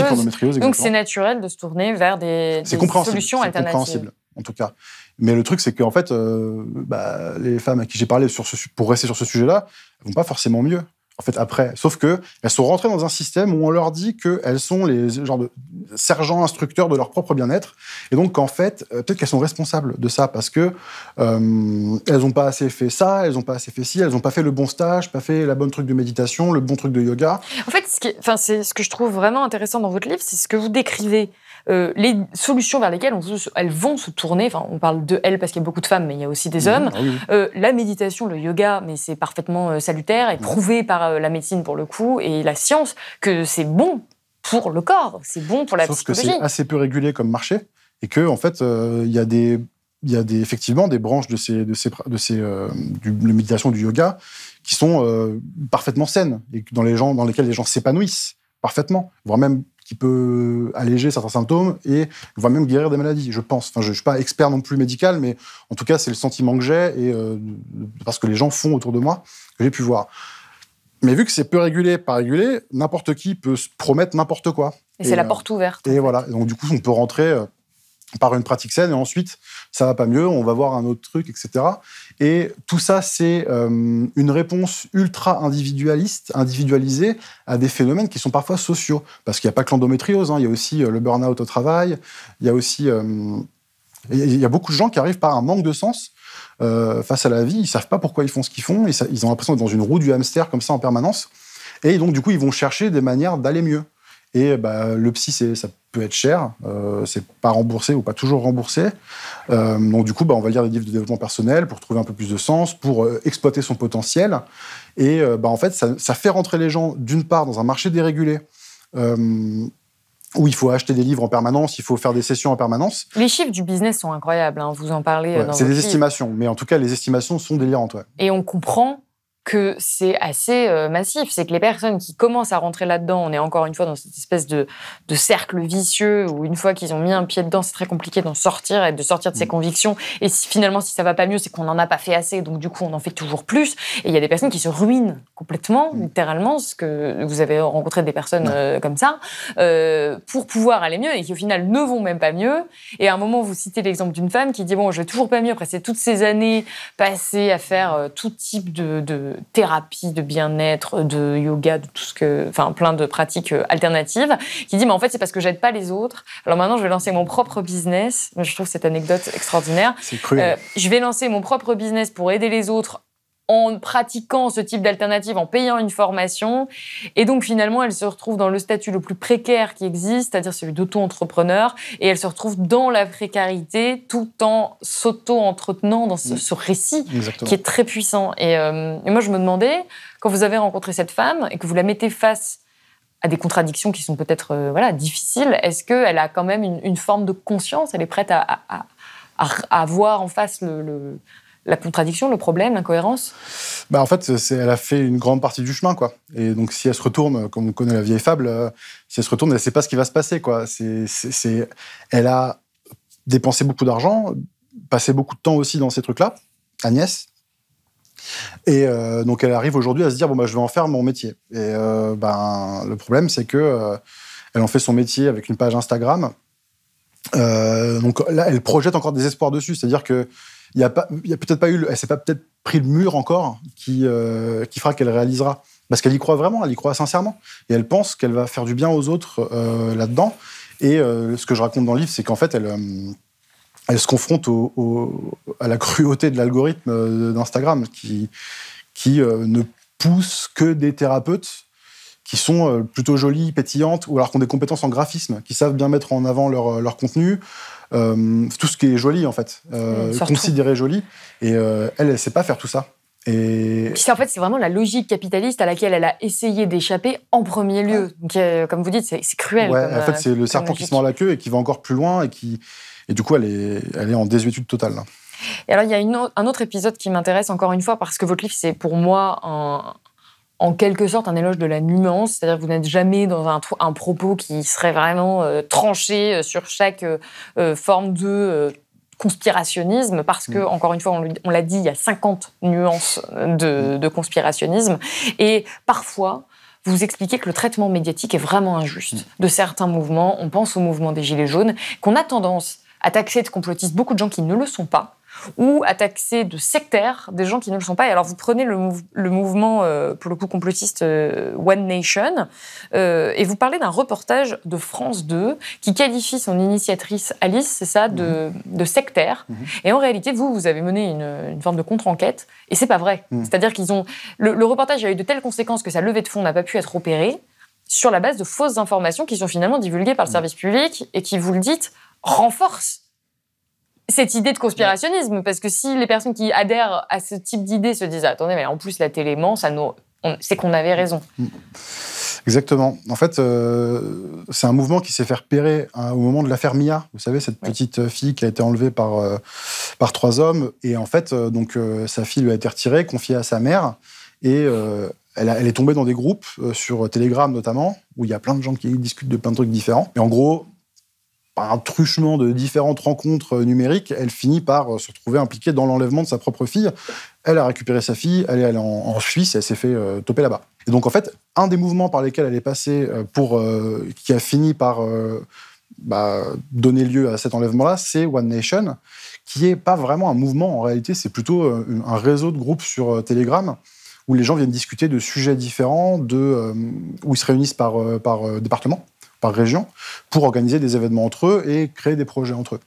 Donc c'est naturel tourner vers des, solutions alternatives. compréhensible, en tout cas. Mais le truc, c'est qu'en fait, euh, bah, les femmes à qui j'ai parlé sur ce, pour rester sur ce sujet-là, elles vont pas forcément mieux. En fait, après, sauf que elles sont rentrées dans un système où on leur dit qu'elles sont les genre de sergents instructeurs de leur propre bien-être, et donc en fait, euh, peut-être qu'elles sont responsables de ça parce que euh, elles n'ont pas assez fait ça, elles n'ont pas assez fait ci, elles n'ont pas fait le bon stage, pas fait la bonne truc de méditation, le bon truc de yoga. En fait, enfin, c'est ce que je trouve vraiment intéressant dans votre livre, c'est ce que vous décrivez. Euh, les solutions vers lesquelles elles vont se tourner. Enfin, on parle de elles parce qu'il y a beaucoup de femmes, mais il y a aussi des mhm. hommes. Ah euh, la méditation, le yoga, mais c'est parfaitement euh, salutaire et mhm. prouvé par la médecine pour le coup et la science que c'est bon pour le corps, c'est bon pour la psychologie. Sauf que c'est assez peu régulé comme marché et que en fait, il y a des il y a des, effectivement des branches de ces, de ces, de ces méditation, du yoga, qui sont parfaitement saines et dans, les gens, dans lesquelles les gens s'épanouissent parfaitement, voire même qui peut alléger certains symptômes et voire même guérir des maladies, je pense. Enfin, je ne suis pas expert non plus médical, mais en tout cas, c'est le sentiment que j'ai et euh, parce que les gens font autour de moi que j'ai pu voir. Mais vu que c'est peu régulé, pas régulé, n'importe qui peut se promettre n'importe quoi. Et, c'est la euh, porte ouverte. Et voilà. Donc du coup, on peut rentrer euh, par une pratique saine et ensuite ça va pas mieux, on va voir un autre truc, etc. Et tout ça, c'est euh, une réponse ultra individualiste, individualisée à des phénomènes qui sont parfois sociaux. Parce qu'il n'y a pas que l'endométriose, hein. il y a aussi euh, le burn-out au travail, il y a aussi... Euh, il y a beaucoup de gens qui arrivent par un manque de sens face à la vie, ils savent pas pourquoi ils font ce qu'ils font, ils ont l'impression d'être dans une roue du hamster comme ça en permanence. Et donc, du coup, ils vont chercher des manières d'aller mieux. Et bah, le psy, ça peut être cher, euh, c'est pas remboursé ou pas toujours remboursé. Euh, donc du coup, bah, on va lire des livres de développement personnel pour trouver un peu plus de sens, pour euh, exploiter son potentiel. Et bah, en fait, ça, fait rentrer les gens, d'une part, dans un marché dérégulé où il faut acheter des livres en permanence, il faut faire des sessions en permanence. Les chiffres du business sont incroyables, hein, vous en parlez. c'est des estimations, mais en tout cas, les estimations sont délirantes. Ouais. Et on comprend que c'est assez euh, massif. C'est que les personnes qui commencent à rentrer là-dedans, on est encore une fois dans cette espèce de, de cercle vicieux où une fois qu'ils ont mis un pied dedans, c'est très compliqué d'en sortir et de sortir de ses mm. convictions. Et finalement, si ça va pas mieux, c'est qu'on n'en a pas fait assez. Donc du coup, on en fait toujours plus. Et il y a des personnes qui se ruinent complètement, mm. littéralement, ce que vous avez rencontré des personnes euh, comme ça, euh, pour pouvoir aller mieux et qui au final ne vont même pas mieux. Et à un moment, vous citez l'exemple d'une femme qui dit bon, je vais toujours pas mieux après toutes ces années passées à faire tout type de thérapie, de bien-être, de yoga, de tout ce que, enfin plein de pratiques euh, alternatives, qui dit mais en fait c'est parce que j'aide pas les autres. Alors maintenant je vais lancer mon propre business. Je trouve cette anecdote extraordinaire. Euh, je vais lancer mon propre business pour aider les autres en pratiquant ce type d'alternative, en payant une formation. Et donc finalement, elle se retrouve dans le statut le plus précaire qui existe, c'est-à-dire celui d'auto-entrepreneur, et elle se retrouve dans la précarité tout en s'auto-entretenant dans ce, récit qui est très puissant. Euh, et, moi, je me demandais, quand vous avez rencontré cette femme et que vous la mettez face à des contradictions qui sont peut-être euh, voilà, difficiles, est-ce qu'elle a quand même une, forme de conscience Elle est prête à, voir en face le, la contradiction, le problème, l'incohérence bah En fait, elle a fait une grande partie du chemin. quoi. Et donc, si elle se retourne, comme on connaît la vieille fable, euh, si elle se retourne, elle ne sait pas ce qui va se passer. quoi. C'est, Elle a dépensé beaucoup d'argent, passé beaucoup de temps aussi dans ces trucs-là, Agnès. Et euh, donc, elle arrive aujourd'hui à se dire bon, bah, je vais en faire mon métier. Et euh, ben, le problème, c'est que elle en fait son métier avec une page Instagram. donc là, elle projette encore des espoirs dessus. C'est-à-dire que il n'y a, a peut-être pas eu, elle s'est pas peut-être pris le mur encore qui, euh, qui fera qu'elle réalisera. Parce qu'elle y croit vraiment, elle y croit sincèrement. Et elle pense qu'elle va faire du bien aux autres euh, là-dedans. Et euh, ce que je raconte dans le livre, c'est qu'en fait, elle, elle se confronte à la cruauté de l'algorithme d'Instagram qui, qui ne pousse que des thérapeutes qui sont euh, plutôt jolies, pétillantes, ou alors qui ont des compétences en graphisme, qui savent bien mettre en avant leur, euh, leur contenu, euh, tout ce qui est joli en fait, mm, considéré joli. Et euh, elle, elle sait pas faire tout ça. Et... Puis en fait, c'est vraiment la logique capitaliste à laquelle elle a essayé d'échapper en premier lieu. Donc, comme vous dites, c'est cruel. Ouais, en fait, c'est le serpent qui se mord la queue et qui va encore plus loin et qui, et du coup, elle est, elle est en désuétude totale. Et alors, il y a un autre épisode qui m'intéresse encore une fois parce que votre livre, c'est pour moi un, en quelque sorte un éloge de la nuance, c'est-à-dire que vous n'êtes jamais dans un, propos qui serait vraiment euh, tranché euh, sur chaque euh, forme de conspirationnisme, parce que, mm. encore une fois, on, l'a dit, il y a 50 nuances mm. de, conspirationnisme, et parfois, vous expliquez que le traitement médiatique est vraiment injuste mm. de certains mouvements, on pense au mouvement des Gilets jaunes, qu'on a tendance à taxer de complotistes beaucoup de gens qui ne le sont pas, ou à taxer de sectaires des gens qui ne le sont pas. Et alors vous prenez le, mouvement, euh, pour le coup complotiste, euh, One Nation, euh, et vous parlez d'un reportage de France 2 qui qualifie son initiatrice Alice, c'est ça, de, mhm. sectaire. Mhm. Et en réalité, vous, vous avez mené une, forme de contre-enquête, et c'est pas vrai. Mhm. C'est-à-dire qu'ils ont... Le, le reportage a eu de telles conséquences que sa levée de fonds n'a pas pu être opérée sur la base de fausses informations qui sont finalement divulguées par le service public et qui, vous le dites, renforcent cette idée de conspirationnisme, parce que si les personnes qui adhèrent à ce type d'idée se disent attendez, mais en plus la télé ment, ça nous, c'est qu'on avait raison. Mm. Exactement. En fait, euh, c'est un mouvement qui s'est fait repérer hein, au moment de l'affaire Mia. Vous savez, cette petite euh, fille qui a été enlevée par, euh, par trois hommes. Et en fait, donc, sa fille lui a été retirée, confiée à sa mère. Et elle, elle, est tombée dans des groupes, sur Telegram notamment, où il y a plein de gens qui discutent de plein de trucs différents. Et en gros, par un truchement de différentes rencontres euh, numériques, elle finit par euh, se retrouver impliquée dans l'enlèvement de sa propre fille. Elle a récupéré sa fille, elle est allée en, Suisse, et elle s'est fait euh, toper là-bas. Et donc en fait, un des mouvements par lesquels elle est passée, pour, qui a fini par bah, donner lieu à cet enlèvement-là, c'est One Nation, qui n'est pas vraiment un mouvement en réalité, c'est plutôt un réseau de groupes sur Telegram où les gens viennent discuter de sujets différents, de, où ils se réunissent par, par département par région pour organiser des événements entre eux et créer des projets entre eux.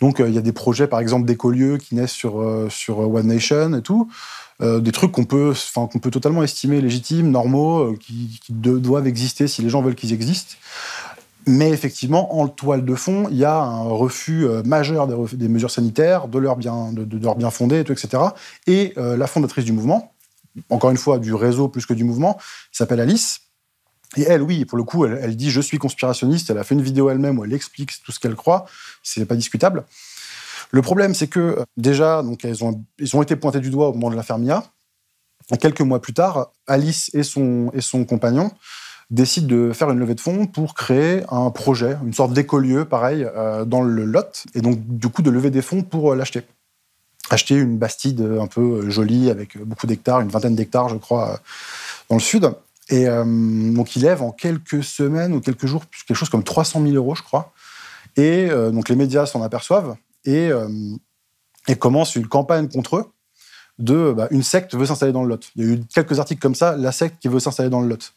Donc euh, il y a des projets, par exemple, d'écolieux qui naissent sur, euh, sur euh, One Nation et tout, des trucs qu'on peut, qu'on peut totalement estimer légitimes, normaux, qui, doivent exister si les gens veulent qu'ils existent. Mais effectivement, en toile de fond, il y a un refus majeur des, mesures sanitaires, de leur bien, de, fondé, etc. Et la fondatrice du mouvement, encore une fois, du réseau plus que du mouvement, s'appelle Alice. Et elle, oui, pour le coup, elle, dit je suis conspirationniste. Elle a fait une vidéo elle-même où elle explique tout ce qu'elle croit. ce n'est pas discutable. Le problème, c'est que euh, déjà, donc, ils ont, été pointés du doigt au moment de la fermière. Quelques mois plus tard, Alice et son, compagnon décident de faire une levée de fonds pour créer un projet, une sorte d'écolieu, pareil, euh, dans le Lot, et donc du coup de lever des fonds pour euh, l'acheter. Acheter une bastide un peu jolie, avec beaucoup d'hectares, une vingtaine d'hectares, je crois, dans le sud. Et euh, donc, il lève en quelques semaines ou quelques jours quelque chose comme 300 000 euros, je crois. Et euh, donc, les médias s'en aperçoivent et, euh, et, commencent une campagne contre eux de bah, une secte veut s'installer dans le Lot. Il y a eu quelques articles comme ça, la secte qui veut s'installer dans le Lot.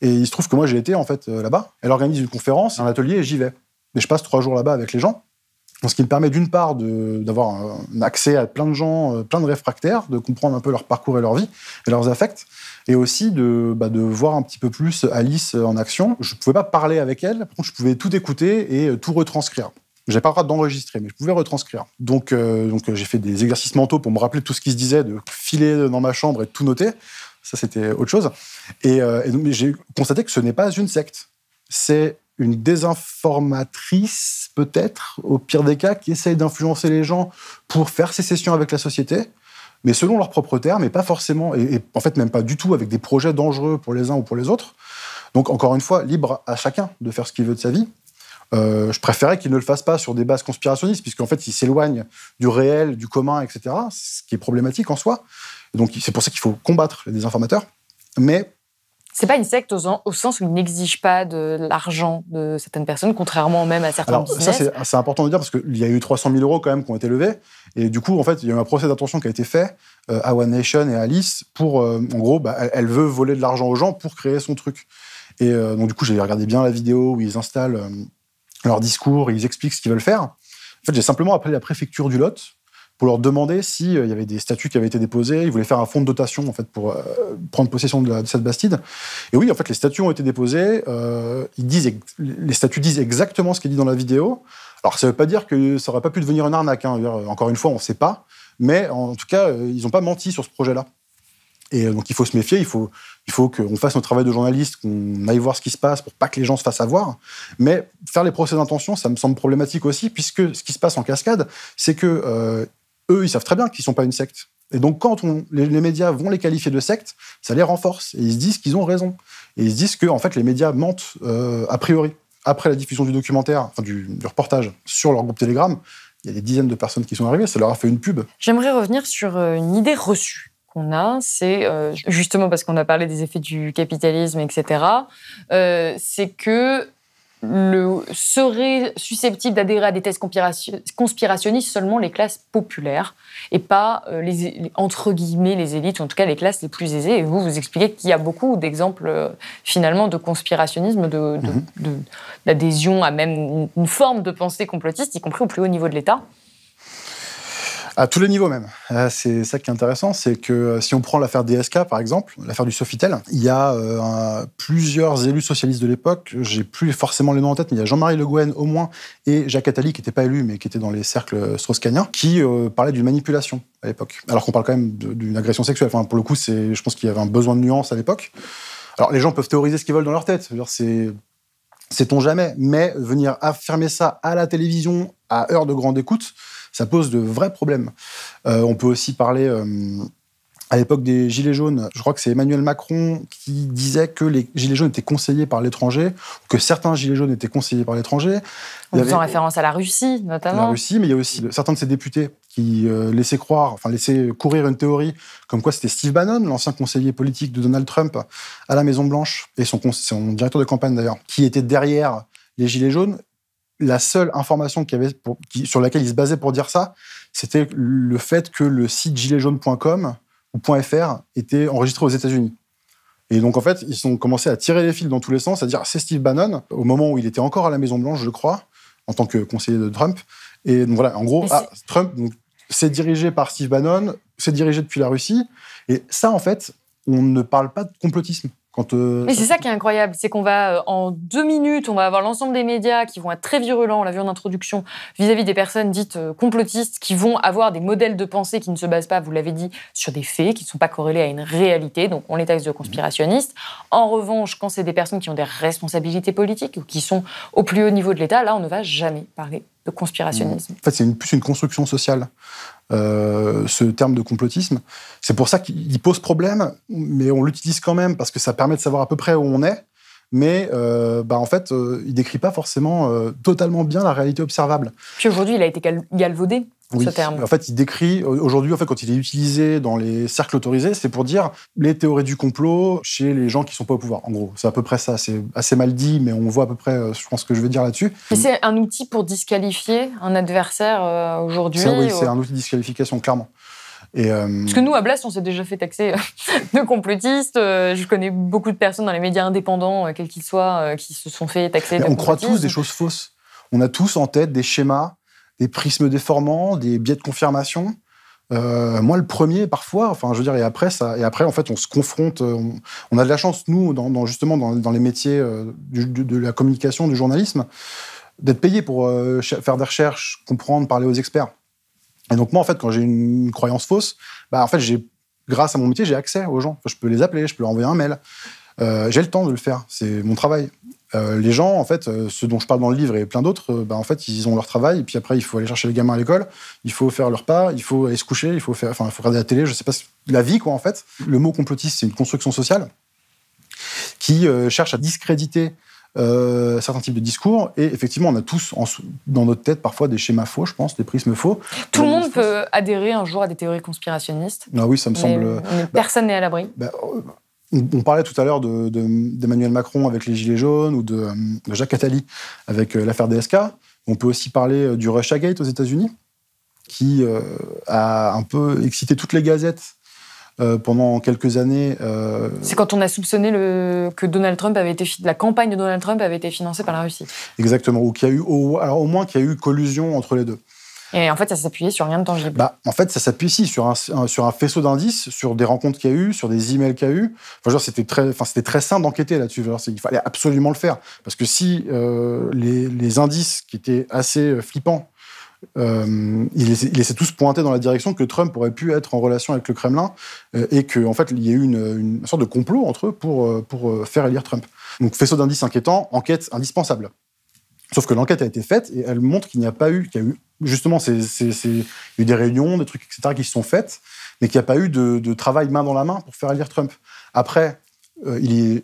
Et il se trouve que moi, j'ai été en fait là-bas. Elle organise une conférence, un atelier et j'y vais. Et je passe trois jours là-bas avec les gens ce qui me permet d'une part d'avoir un accès à plein de gens, euh, plein de réfractaires, de comprendre un peu leur parcours et leur vie et leurs affects, et aussi de, bah, de voir un petit peu plus Alice en action. Je ne pouvais pas parler avec elle, je pouvais tout écouter et euh, tout retranscrire. n'avais pas le droit d'enregistrer, mais je pouvais retranscrire. Donc, euh, donc j'ai fait des exercices mentaux pour me rappeler tout ce qui se disait, de filer dans ma chambre et de tout noter. Ça, c'était autre chose. Et, j'ai constaté que ce n'est pas une secte. C'est une désinformatrice, peut-être, au pire des cas, qui essaye d'influencer les gens pour faire ses sessions avec la société, mais selon leurs propres termes, et pas forcément, et, en fait même pas du tout, avec des projets dangereux pour les uns ou pour les autres. Donc encore une fois, libre à chacun de faire ce qu'il veut de sa vie. Euh, je préférerais qu'il ne le fasse pas sur des bases conspirationnistes, puisqu'en fait, il s'éloigne du réel, du commun, etc., ce qui est problématique en soi. donc c'est pour ça qu'il faut combattre les désinformateurs. Mais c'est pas une secte au, sens où il n'exige pas de l'argent de certaines personnes, contrairement même à certains Alors, Ça, c'est important de dire parce qu'il y a eu 300 000 euros quand même qui ont été levés. Et du coup, en fait, il y a eu un procès d'attention qui a été fait euh, à One Nation et à Alice pour, euh, en gros, bah, elle veut voler de l'argent aux gens pour créer son truc. Et euh, donc, du coup, j'ai regardé bien la vidéo où ils installent leur discours, ils expliquent ce qu'ils veulent faire. En fait, j'ai simplement appelé la préfecture du Lot pour leur demander s'il euh, y avait des statuts qui avaient été déposés. Ils voulaient faire un fonds de dotation en fait, pour euh, prendre possession de, cette bastide. Et oui, en fait, les statuts ont été déposés. Euh, ils disent, les statuts disent exactement ce qui est dit dans la vidéo. Alors, ça ne veut pas dire que ça n'aurait pas pu devenir une arnaque. Hein. Encore une fois, on ne sait pas. Mais en tout cas, ils n'ont pas menti sur ce projet-là. Et donc, il faut se méfier, il faut, il faut qu'on fasse notre travail de journaliste, qu'on aille voir ce qui se passe pour pas que les gens se fassent avoir. Mais faire les procès d'intention, ça me semble problématique aussi, puisque ce qui se passe en cascade, c'est que eux, ils savent très bien qu'ils ne sont pas une secte. Et donc, quand les, médias vont les qualifier de secte, ça les renforce. Et ils se disent qu'ils ont raison. Et ils se disent que, en fait, les médias mentent euh, a priori. Après la diffusion du documentaire, enfin, du, reportage sur leur groupe Telegram, il y a des dizaines de personnes qui sont arrivées, ça leur a fait une pub. J'aimerais revenir sur euh, une idée reçue qu'on a, c'est euh, justement parce qu'on a parlé des effets du capitalisme, etc., c'est que le, seraient susceptibles d'adhérer à des thèses conspirationnistes seulement les classes populaires et pas euh, les, entre guillemets les élites, en tout cas les classes les plus aisées. Et vous, vous expliquez qu'il y a beaucoup d'exemples euh, finalement de conspirationnisme, mhm. d'adhésion à même une forme de pensée complotiste, y compris au plus haut niveau de l'État. À tous les niveaux même. Euh, c'est ça qui est intéressant, c'est que euh, si on prend l'affaire DSK par exemple, l'affaire du Sofitel, il y a euh, plusieurs élus socialistes de l'époque, j'ai plus forcément les noms en tête, mais il y a Jean-Marie Le Gouen au moins et Jacques Attali qui n'était pas élu mais qui était dans les cercles strauss qui parlait d'une manipulation à l'époque. Alors qu'on parle quand même d'une agression sexuelle. Enfin, pour le coup, c'est, je pense qu'il y avait un besoin de nuance à l'époque. Alors les gens peuvent théoriser ce qu'ils veulent dans leur tête. C'est sait-on jamais. Mais venir affirmer ça à la télévision à heure de grande écoute, ça pose de vrais problèmes. Euh, on peut aussi parler. Euh, à l'époque des Gilets jaunes, je crois que c'est Emmanuel Macron qui disait que les Gilets jaunes étaient conseillés par l'étranger, que certains Gilets jaunes étaient conseillés par l'étranger. En faisant référence à la Russie, notamment. La Russie, mais il y a aussi certains de ses députés qui euh, laissaient croire, enfin laissaient courir une théorie comme quoi c'était Steve Bannon, l'ancien conseiller politique de Donald Trump à la Maison-Blanche, et son, son directeur de campagne d'ailleurs, qui était derrière les Gilets jaunes la seule information sur laquelle il se basait pour dire ça, c'était le fait que le site giletjaune.com ou .fr était enregistré aux États-Unis. Et donc, en fait, ils ont commencé à tirer les fils dans tous les sens, à dire c'est Steve Bannon, au moment où il était encore à la Maison-Blanche, je crois, en tant que conseiller de Trump. Et donc voilà, en gros, ah, Trump, donc, c'est dirigé par Steve Bannon, c'est dirigé depuis la Russie. Et ça, en fait, on ne parle pas de complotisme. Euh, Mais c'est ça qui est incroyable, c'est qu'on va euh, en deux minutes, on va avoir l'ensemble des médias qui vont être très virulents, on l'a vu en introduction, vis-à-vis des personnes dites euh, complotistes, qui vont avoir des modèles de pensée qui ne se basent pas, vous l'avez dit, sur des faits, qui ne sont pas corrélés à une réalité, donc on les taxe de conspirationnistes. En revanche, quand c'est des personnes qui ont des responsabilités politiques ou qui sont au plus haut niveau de l'État, là, on ne va jamais parler de conspirationnisme. En fait, c'est plus une construction sociale. Euh, ce terme de complotisme. C'est pour ça qu'il pose problème, mais on l'utilise quand même parce que ça permet de savoir à peu près où on est. Mais euh, bah, en fait, euh, il décrit pas forcément totalement bien la réalité observable. Puis aujourd'hui, il a été galvaudé oui. En fait, il décrit aujourd'hui, en fait, quand il est utilisé dans les cercles autorisés, c'est pour dire les théories du complot chez les gens qui sont pas au pouvoir. En gros, c'est à peu près ça. C'est assez mal dit, mais on voit à peu près, euh, je pense, ce que je vais dire là-dessus. Mais c'est un outil pour disqualifier un adversaire euh, aujourd'hui. Oui, c'est un outil de disqualification, clairement. Et euh, Parce que nous, à Blast, on s'est déjà fait taxer (laughs) de complotistes. Je connais beaucoup de personnes dans les médias indépendants, quels qu'ils soient, qui se sont fait taxer de complotistes. On croit tous des choses fausses. On a tous en tête des schémas des prismes déformants, des biais de confirmation. Euh, moi, le premier, parfois, enfin, je veux dire, et après, ça, et après, en fait, on se confronte. Euh, on, a de la chance, nous, dans, justement, dans, les métiers euh, de la communication, du journalisme, d'être payé pour faire des recherches, comprendre, parler aux experts. Et donc, moi, en fait, quand j'ai une, croyance fausse, bah, en fait, j'ai, grâce à mon métier, j'ai accès aux gens. je peux les appeler, je peux leur envoyer un mail. j'ai le temps de le faire, c'est mon travail. Euh, les gens, en fait, euh, ceux dont je parle dans le livre et plein d'autres, euh, bah, en fait, ils ont leur travail, et puis après, il faut aller chercher les gamins à l'école, il faut faire leur pas, il faut aller se coucher, il faut, faire, regarder la télé, je sais pas, la vie, quoi, en fait. Le mot complotiste, c'est une construction sociale qui cherche à discréditer certains types de discours. Et effectivement, on a tous dans notre tête parfois des schémas faux, je pense, des prismes faux. Tout le monde peut adhérer un jour à des théories conspirationnistes. Ah oui, ça me semble. Bah, personne n'est à l'abri. Bah, on, parlait tout à l'heure d'Emmanuel Macron avec les Gilets jaunes ou de, euh, Jacques Attali avec euh, l'affaire DSK. On peut aussi parler euh, du Russiagate aux États-Unis, qui a un peu excité toutes les gazettes pendant quelques années. C'est quand on a soupçonné que Donald Trump avait été la campagne de Donald Trump avait été financée par la Russie. Exactement, ou qu'il y a eu alors au moins qu'il y a eu collusion entre les deux. Et en fait, ça s'appuyait sur rien de tangible. Bah, en fait, ça s'appuie si, sur un, sur un faisceau d'indices, sur des rencontres qu'il y a eu, sur des emails qu'il y a eu. Enfin, c'était très, enfin, c'était très sain d'enquêter là-dessus. Il fallait absolument le faire. Parce que si euh, les, indices qui étaient assez euh, flippants, euh, ils, laissaient, tous pointer dans la direction que Trump aurait pu être en relation avec le Kremlin euh, et qu'en en fait, il y a eu une, une, sorte de complot entre eux pour, pour faire élire Trump. Donc, faisceau d'indices inquiétant, enquête indispensable. Sauf que l'enquête a été faite et elle montre qu'il n'y a pas eu, qu'il y a eu justement, c'est, il y a eu des réunions, des trucs, etc., qui se sont faites, mais qu'il n'y a pas eu de, travail main dans la main pour faire élire Trump. Après, euh, il est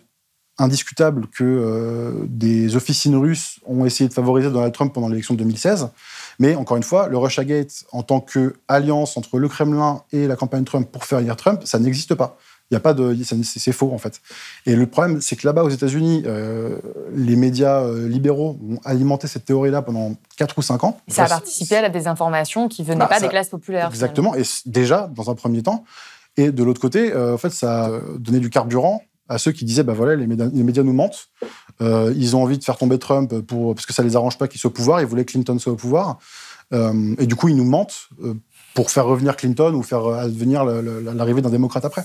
indiscutable que euh, des officines russes ont essayé de favoriser Donald Trump pendant l'élection de 2016. Mais encore une fois, le Russiagate, en tant qu'alliance entre le Kremlin et la campagne Trump pour faire élire Trump, ça n'existe pas. Il y a pas de, c'est faux en fait. Et le problème, c'est que là-bas aux États-Unis, euh, les médias euh, libéraux ont alimenté cette théorie-là pendant 4 ou 5 ans. Ça a participé à la désinformation qui venait bah, pas des classes populaires. Exactement. Et déjà, dans un premier temps. Et de l'autre côté, euh, en fait, ça a donné du carburant à ceux qui disaient, bah voilà, les médias, nous mentent. ils ont envie de faire tomber Trump pour, parce que ça les arrange pas qu'il soit au pouvoir. Ils voulaient que Clinton soit au pouvoir. et du coup, ils nous mentent pour faire revenir Clinton ou faire advenir l'arrivée d'un démocrate après.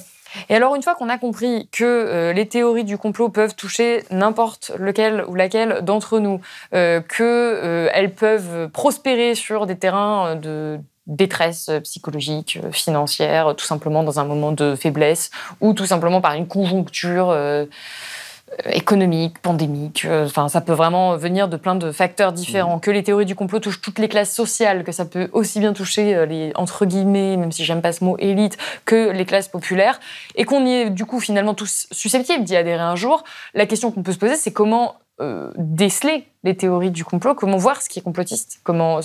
Et alors, une fois qu'on a compris que euh, les théories du complot peuvent toucher n'importe lequel ou laquelle d'entre nous, euh, qu'elles euh, peuvent prospérer sur des terrains de détresse psychologique, financière, tout simplement dans un moment de faiblesse ou tout simplement par une conjoncture euh, économique, pandémique. Euh, enfin, ça peut vraiment venir de plein de facteurs différents. Mm. Que les théories du complot touchent toutes les classes sociales, que ça peut aussi bien toucher euh, les entre guillemets, même si j'aime pas ce mot élite, que les classes populaires, et qu'on y est du coup finalement tous susceptibles d'y adhérer un jour. La question qu'on peut se poser, c'est comment déceler les théories du complot, comment voir ce qui est complotiste, comment,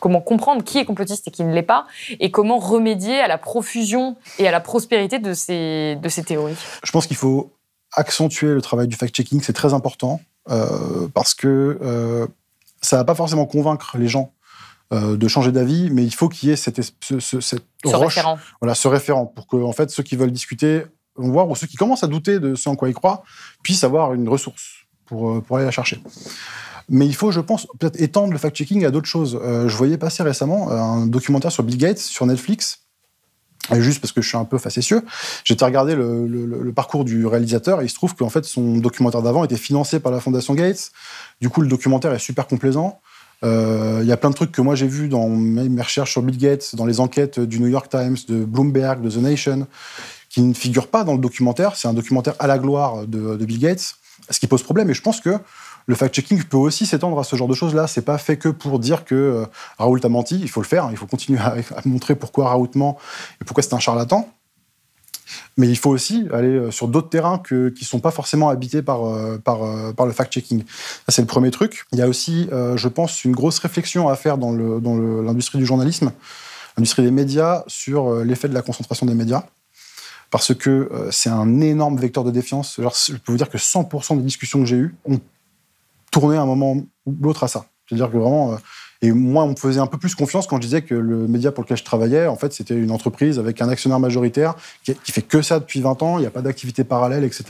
comment comprendre qui est complotiste et qui ne l'est pas, et comment remédier à la profusion et à la prospérité de ces, de ces théories. Je pense qu'il faut accentuer le travail du fact-checking, c'est très important euh, parce que euh, ça va pas forcément convaincre les gens euh, de changer d'avis, mais il faut qu'il y ait cette, ce, cette référent. voilà, ce référent, pour que en fait ceux qui veulent discuter voire voir ou ceux qui commencent à douter de ce en quoi ils croient puissent avoir une ressource pour, euh, pour aller la chercher. Mais il faut, je pense, peut-être étendre le fact-checking à d'autres choses. je voyais passer récemment un documentaire sur Bill Gates sur Netflix juste parce que je suis un peu facétieux, j'étais regardé le, le, parcours du réalisateur et il se trouve qu'en fait son documentaire d'avant était financé par la Fondation Gates. Du coup, le documentaire est super complaisant. Euh, il y a plein de trucs que moi j'ai vu dans mes recherches sur Bill Gates, dans les enquêtes du New York Times, de Bloomberg, de The Nation, qui ne figurent pas dans le documentaire. C'est un documentaire à la gloire de, de Bill Gates, ce qui pose problème. Et je pense que le fact-checking peut aussi s'étendre à ce genre de choses-là. n'est pas fait que pour dire que euh, Raoul Raoult a menti, il faut le faire, hein. il faut continuer à, montrer pourquoi Raoult ment et pourquoi c'est un charlatan. Mais il faut aussi aller euh, sur d'autres terrains que, qui ne sont pas forcément habités par, euh, par, le fact-checking. Ça, c'est le premier truc. Il y a aussi, je pense, une grosse réflexion à faire dans l'industrie le, dans du journalisme, l'industrie des médias, sur l'effet de la concentration des médias. Parce que c'est un énorme vecteur de défiance. je peux vous dire que 100% des discussions que j'ai eues ont tourner un moment ou l'autre à ça. C'est-à-dire que vraiment, euh, et moi, on me faisait un peu plus confiance quand je disais que le média pour lequel je travaillais, en fait, c'était une entreprise avec un actionnaire majoritaire qui, fait que ça depuis 20 ans, il n'y a pas d'activité parallèle, etc.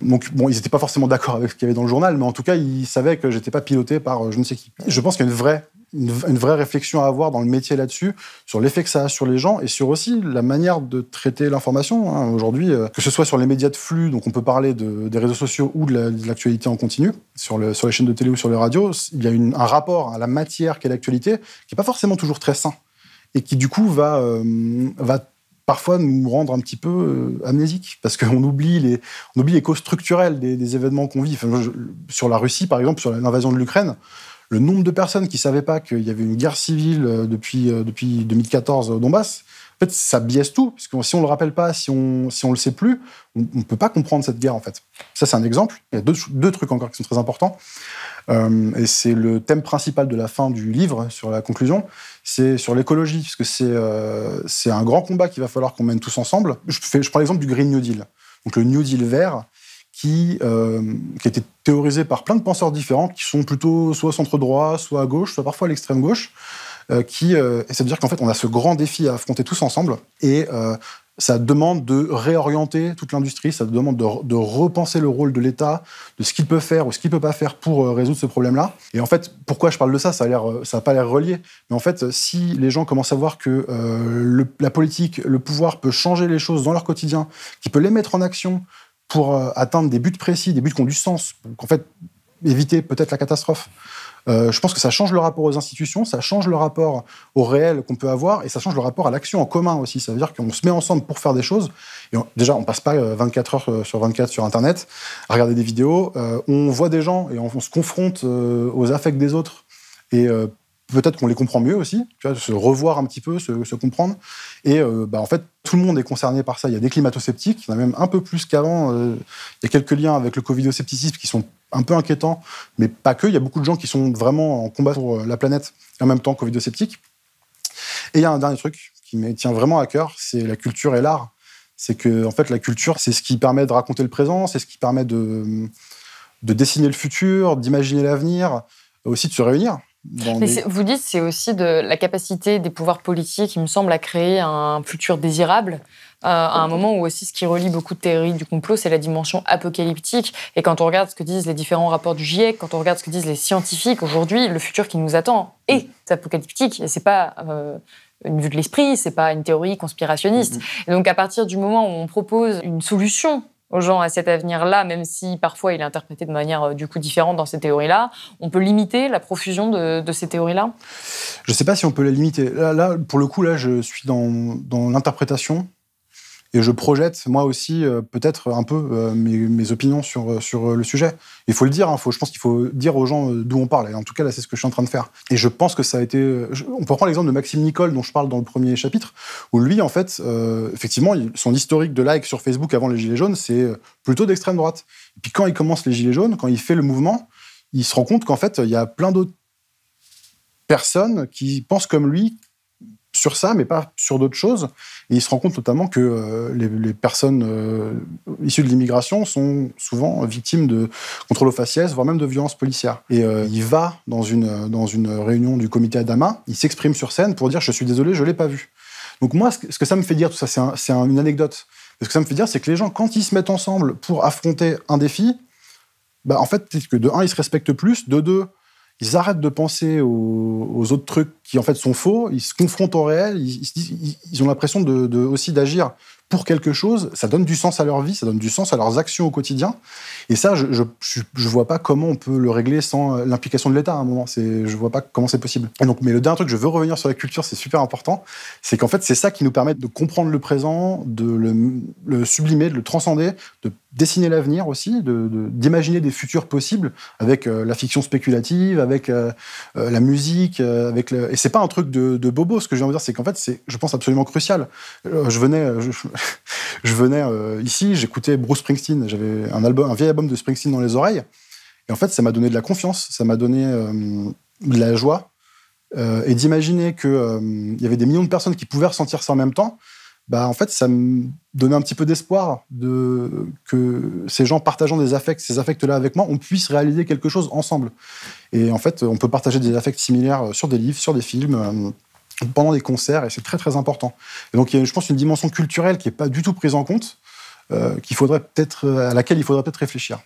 Donc, bon, ils n'étaient pas forcément d'accord avec ce qu'il y avait dans le journal, mais en tout cas, ils savaient que je n'étais pas piloté par euh, je ne sais qui. Je pense qu'il y a une vraie une, vraie réflexion à avoir dans le métier là-dessus, sur l'effet que ça a sur les gens et sur aussi la manière de traiter l'information. Hein. Aujourd'hui, euh, que ce soit sur les médias de flux, donc on peut parler des réseaux sociaux ou de l'actualité en continu, sur, le, sur les chaînes de télé ou sur les radios, il y a un rapport à la matière qu'est l'actualité qui n'est pas forcément toujours très sain et qui du coup va, euh, parfois nous rendre un petit peu euh, amnésiques, parce qu'on (laughs) oublie les, causes structurelles des, événements qu'on vit. sur la Russie, par exemple, sur l'invasion de l'Ukraine, le nombre de personnes qui ne savaient pas qu'il y avait une guerre civile euh, depuis, 2014 euh, au Donbass, en fait, ça biaise tout, parce que si on ne le rappelle pas, si on si ne on le sait plus, on ne peut pas comprendre cette guerre, en fait. Ça, c'est un exemple. Il y a deux, trucs encore qui sont très importants. Euh, et c'est le thème principal de la fin du livre, sur la conclusion, c'est sur l'écologie, puisque c'est un grand combat qu'il va falloir qu'on mène tous ensemble. Je, je prends l'exemple du Green New Deal. Donc le New Deal vert, qui, euh, qui a été théorisé par plein de penseurs différents, qui sont plutôt soit centre-droit, soit à gauche, soit parfois à l'extrême-gauche, euh, qui, euh, et ça veut dire qu'en fait, on a ce grand défi à affronter tous ensemble, et ça demande de réorienter toute l'industrie, ça demande de, repenser le rôle de l'État, de ce qu'il peut faire ou ce qu'il ne peut pas faire pour résoudre ce problème-là. Et en fait, pourquoi je parle de ça Ça n'a pas l'air relié. Mais en fait, si les gens commencent à voir que la politique, le pouvoir peut changer les choses dans leur quotidien, qui peut les mettre en action pour euh, atteindre des buts précis, des buts qui ont du sens, qu'en fait, éviter peut-être la catastrophe. Euh, je pense que ça change le rapport aux institutions, ça change le rapport au réel qu'on peut avoir et ça change le rapport à l'action en commun aussi. Ça veut dire qu'on se met ensemble pour faire des choses. Et on, déjà, on passe pas 24 euh, heures sur 24 sur Internet à regarder des vidéos. on voit des gens et on, se confronte aux affects des autres. Et peut-être qu'on les comprend mieux aussi, se revoir un petit peu, se, comprendre. Et euh, bah, en fait, tout le monde est concerné par ça. Il y a des climato-sceptiques, il y en a même un peu plus qu'avant. Euh, il y a quelques liens avec le Covid-scepticisme qui sont un peu inquiétants, mais pas que. Il y a beaucoup de gens qui sont vraiment en combat pour euh, la planète et en même temps Covid-sceptiques. Et il y a un dernier truc qui me tient vraiment à cœur, c'est la culture et l'art. C'est que, en fait, la culture, c'est ce qui permet de raconter le présent, c'est ce qui permet de, de dessiner le futur, d'imaginer l'avenir, aussi de se réunir vous dites, c'est aussi de la capacité des pouvoirs politiques, il me semble, à créer un futur désirable. Euh, à un moment où aussi ce qui relie beaucoup de théories du complot, c'est la dimension apocalyptique. Et quand on regarde ce que disent les différents rapports du GIEC, quand on regarde ce que disent les scientifiques aujourd'hui, le futur qui nous attend est mm. apocalyptique. Et n'est pas euh, une vue de l'esprit, ce n'est pas une théorie conspirationniste. Mm-hmm. donc à partir du moment où on propose une solution aux gens à cet avenir-là, même si parfois il est interprété de manière euh, du coup différente dans ces théories-là. On peut limiter la profusion de, ces théories-là Je ne sais pas si on peut la limiter. Là, pour le coup, là, je suis dans l'interprétation et je projette, moi aussi, euh, peut-être un peu euh, mes, opinions sur, euh, sur le sujet. Il faut le dire, hein, faut, je pense qu'il faut dire aux gens d'où on parle. en tout cas, là, c'est ce que je suis en train de faire. Et je pense que ça a été. on peut prendre l'exemple de Maxime Nicole, dont je parle dans le premier chapitre, où lui, en fait, effectivement, son historique de like sur Facebook avant les Gilets jaunes, c'est plutôt d'extrême droite. Et puis quand il commence les Gilets jaunes, quand il fait le mouvement, il se rend compte qu'en fait, il y a plein d'autres personnes qui pensent comme lui, sur ça, mais pas sur d'autres choses. Et il se rend compte notamment que euh, les, personnes euh, issues de l'immigration sont souvent victimes de contrôles aux faciès, voire même de violences policières. Et euh, il va dans une, dans une réunion du comité Adama, il s'exprime sur scène pour dire « je suis désolé, je ne l'ai pas vu ». Donc moi, ce que ça me fait dire, tout ça, c'est une anecdote. Ce que ça me fait dire, c'est que les gens, quand ils se mettent ensemble pour affronter un défi, bah, en fait, que de un, ils se respectent plus, de deux, ils arrêtent de penser aux, autres trucs qui en fait sont faux, ils se confrontent au réel, ils, ont l'impression de, aussi d'agir pour quelque chose, ça donne du sens à leur vie, ça donne du sens à leurs actions au quotidien. Et ça, je ne vois pas comment on peut le régler sans euh, l'implication de l'État à un moment. Je ne vois pas comment c'est possible. donc, mais le dernier truc, je veux revenir sur la culture, c'est super important, c'est qu'en fait, c'est ça qui nous permet de comprendre le présent, de le, le sublimer, de le transcender, de dessiner l'avenir aussi, d'imaginer de, des futurs possibles avec euh, la fiction spéculative, avec euh, euh, la musique, avec le... et c'est pas un truc de, de, bobo. Ce que je viens de dire, c'est qu'en fait, c'est, je pense, absolument crucial. je venais, (laughs) je, venais ici, j'écoutais Bruce Springsteen, j'avais un album, un vieil album de Springsteen dans les oreilles, et en fait, ça m'a donné de la confiance, ça m'a donné de la joie, et d'imaginer que il y avait des millions de personnes qui pouvaient ressentir ça en même temps. Bah, en fait, ça me donnait un petit peu d'espoir de que ces gens partageant des affects, ces affects-là avec moi, on puisse réaliser quelque chose ensemble. Et en fait, on peut partager des affects similaires euh, sur des livres, sur des films, euh, pendant des concerts, et c'est très très important. Et donc, il y a, je pense, une dimension culturelle qui n'est pas du tout prise en compte, euh, qu'il faudrait peut-être, à laquelle il faudrait peut-être réfléchir.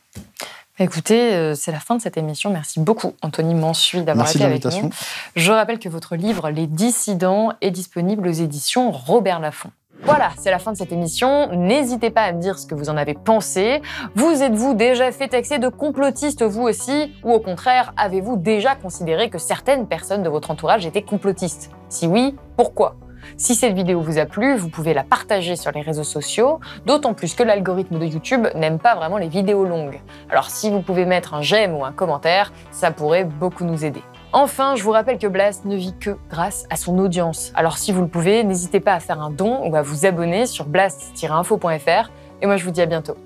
Bah, écoutez, c'est la fin de cette émission. Merci beaucoup, Anthony Mansuy, d'avoir été avec nous. Je rappelle que votre livre Les Dissidents est disponible aux éditions Robert Laffont. Voilà, c'est la fin de cette émission. N'hésitez pas à me dire ce que vous en avez pensé. Vous êtes-vous déjà fait taxer de complotiste vous aussi Ou au contraire, avez-vous déjà considéré que certaines personnes de votre entourage étaient complotistes Si oui, pourquoi si cette vidéo vous a plu, vous pouvez la partager sur les réseaux sociaux, d'autant plus que l'algorithme de YouTube n'aime pas vraiment les vidéos longues. Alors si vous pouvez mettre un j'aime ou un commentaire, ça pourrait beaucoup nous aider. Enfin, je vous rappelle que Blast ne vit que grâce à son audience. Alors si vous le pouvez, n'hésitez pas à faire un don ou à vous abonner sur blast-info.fr. Et moi, je vous dis à bientôt.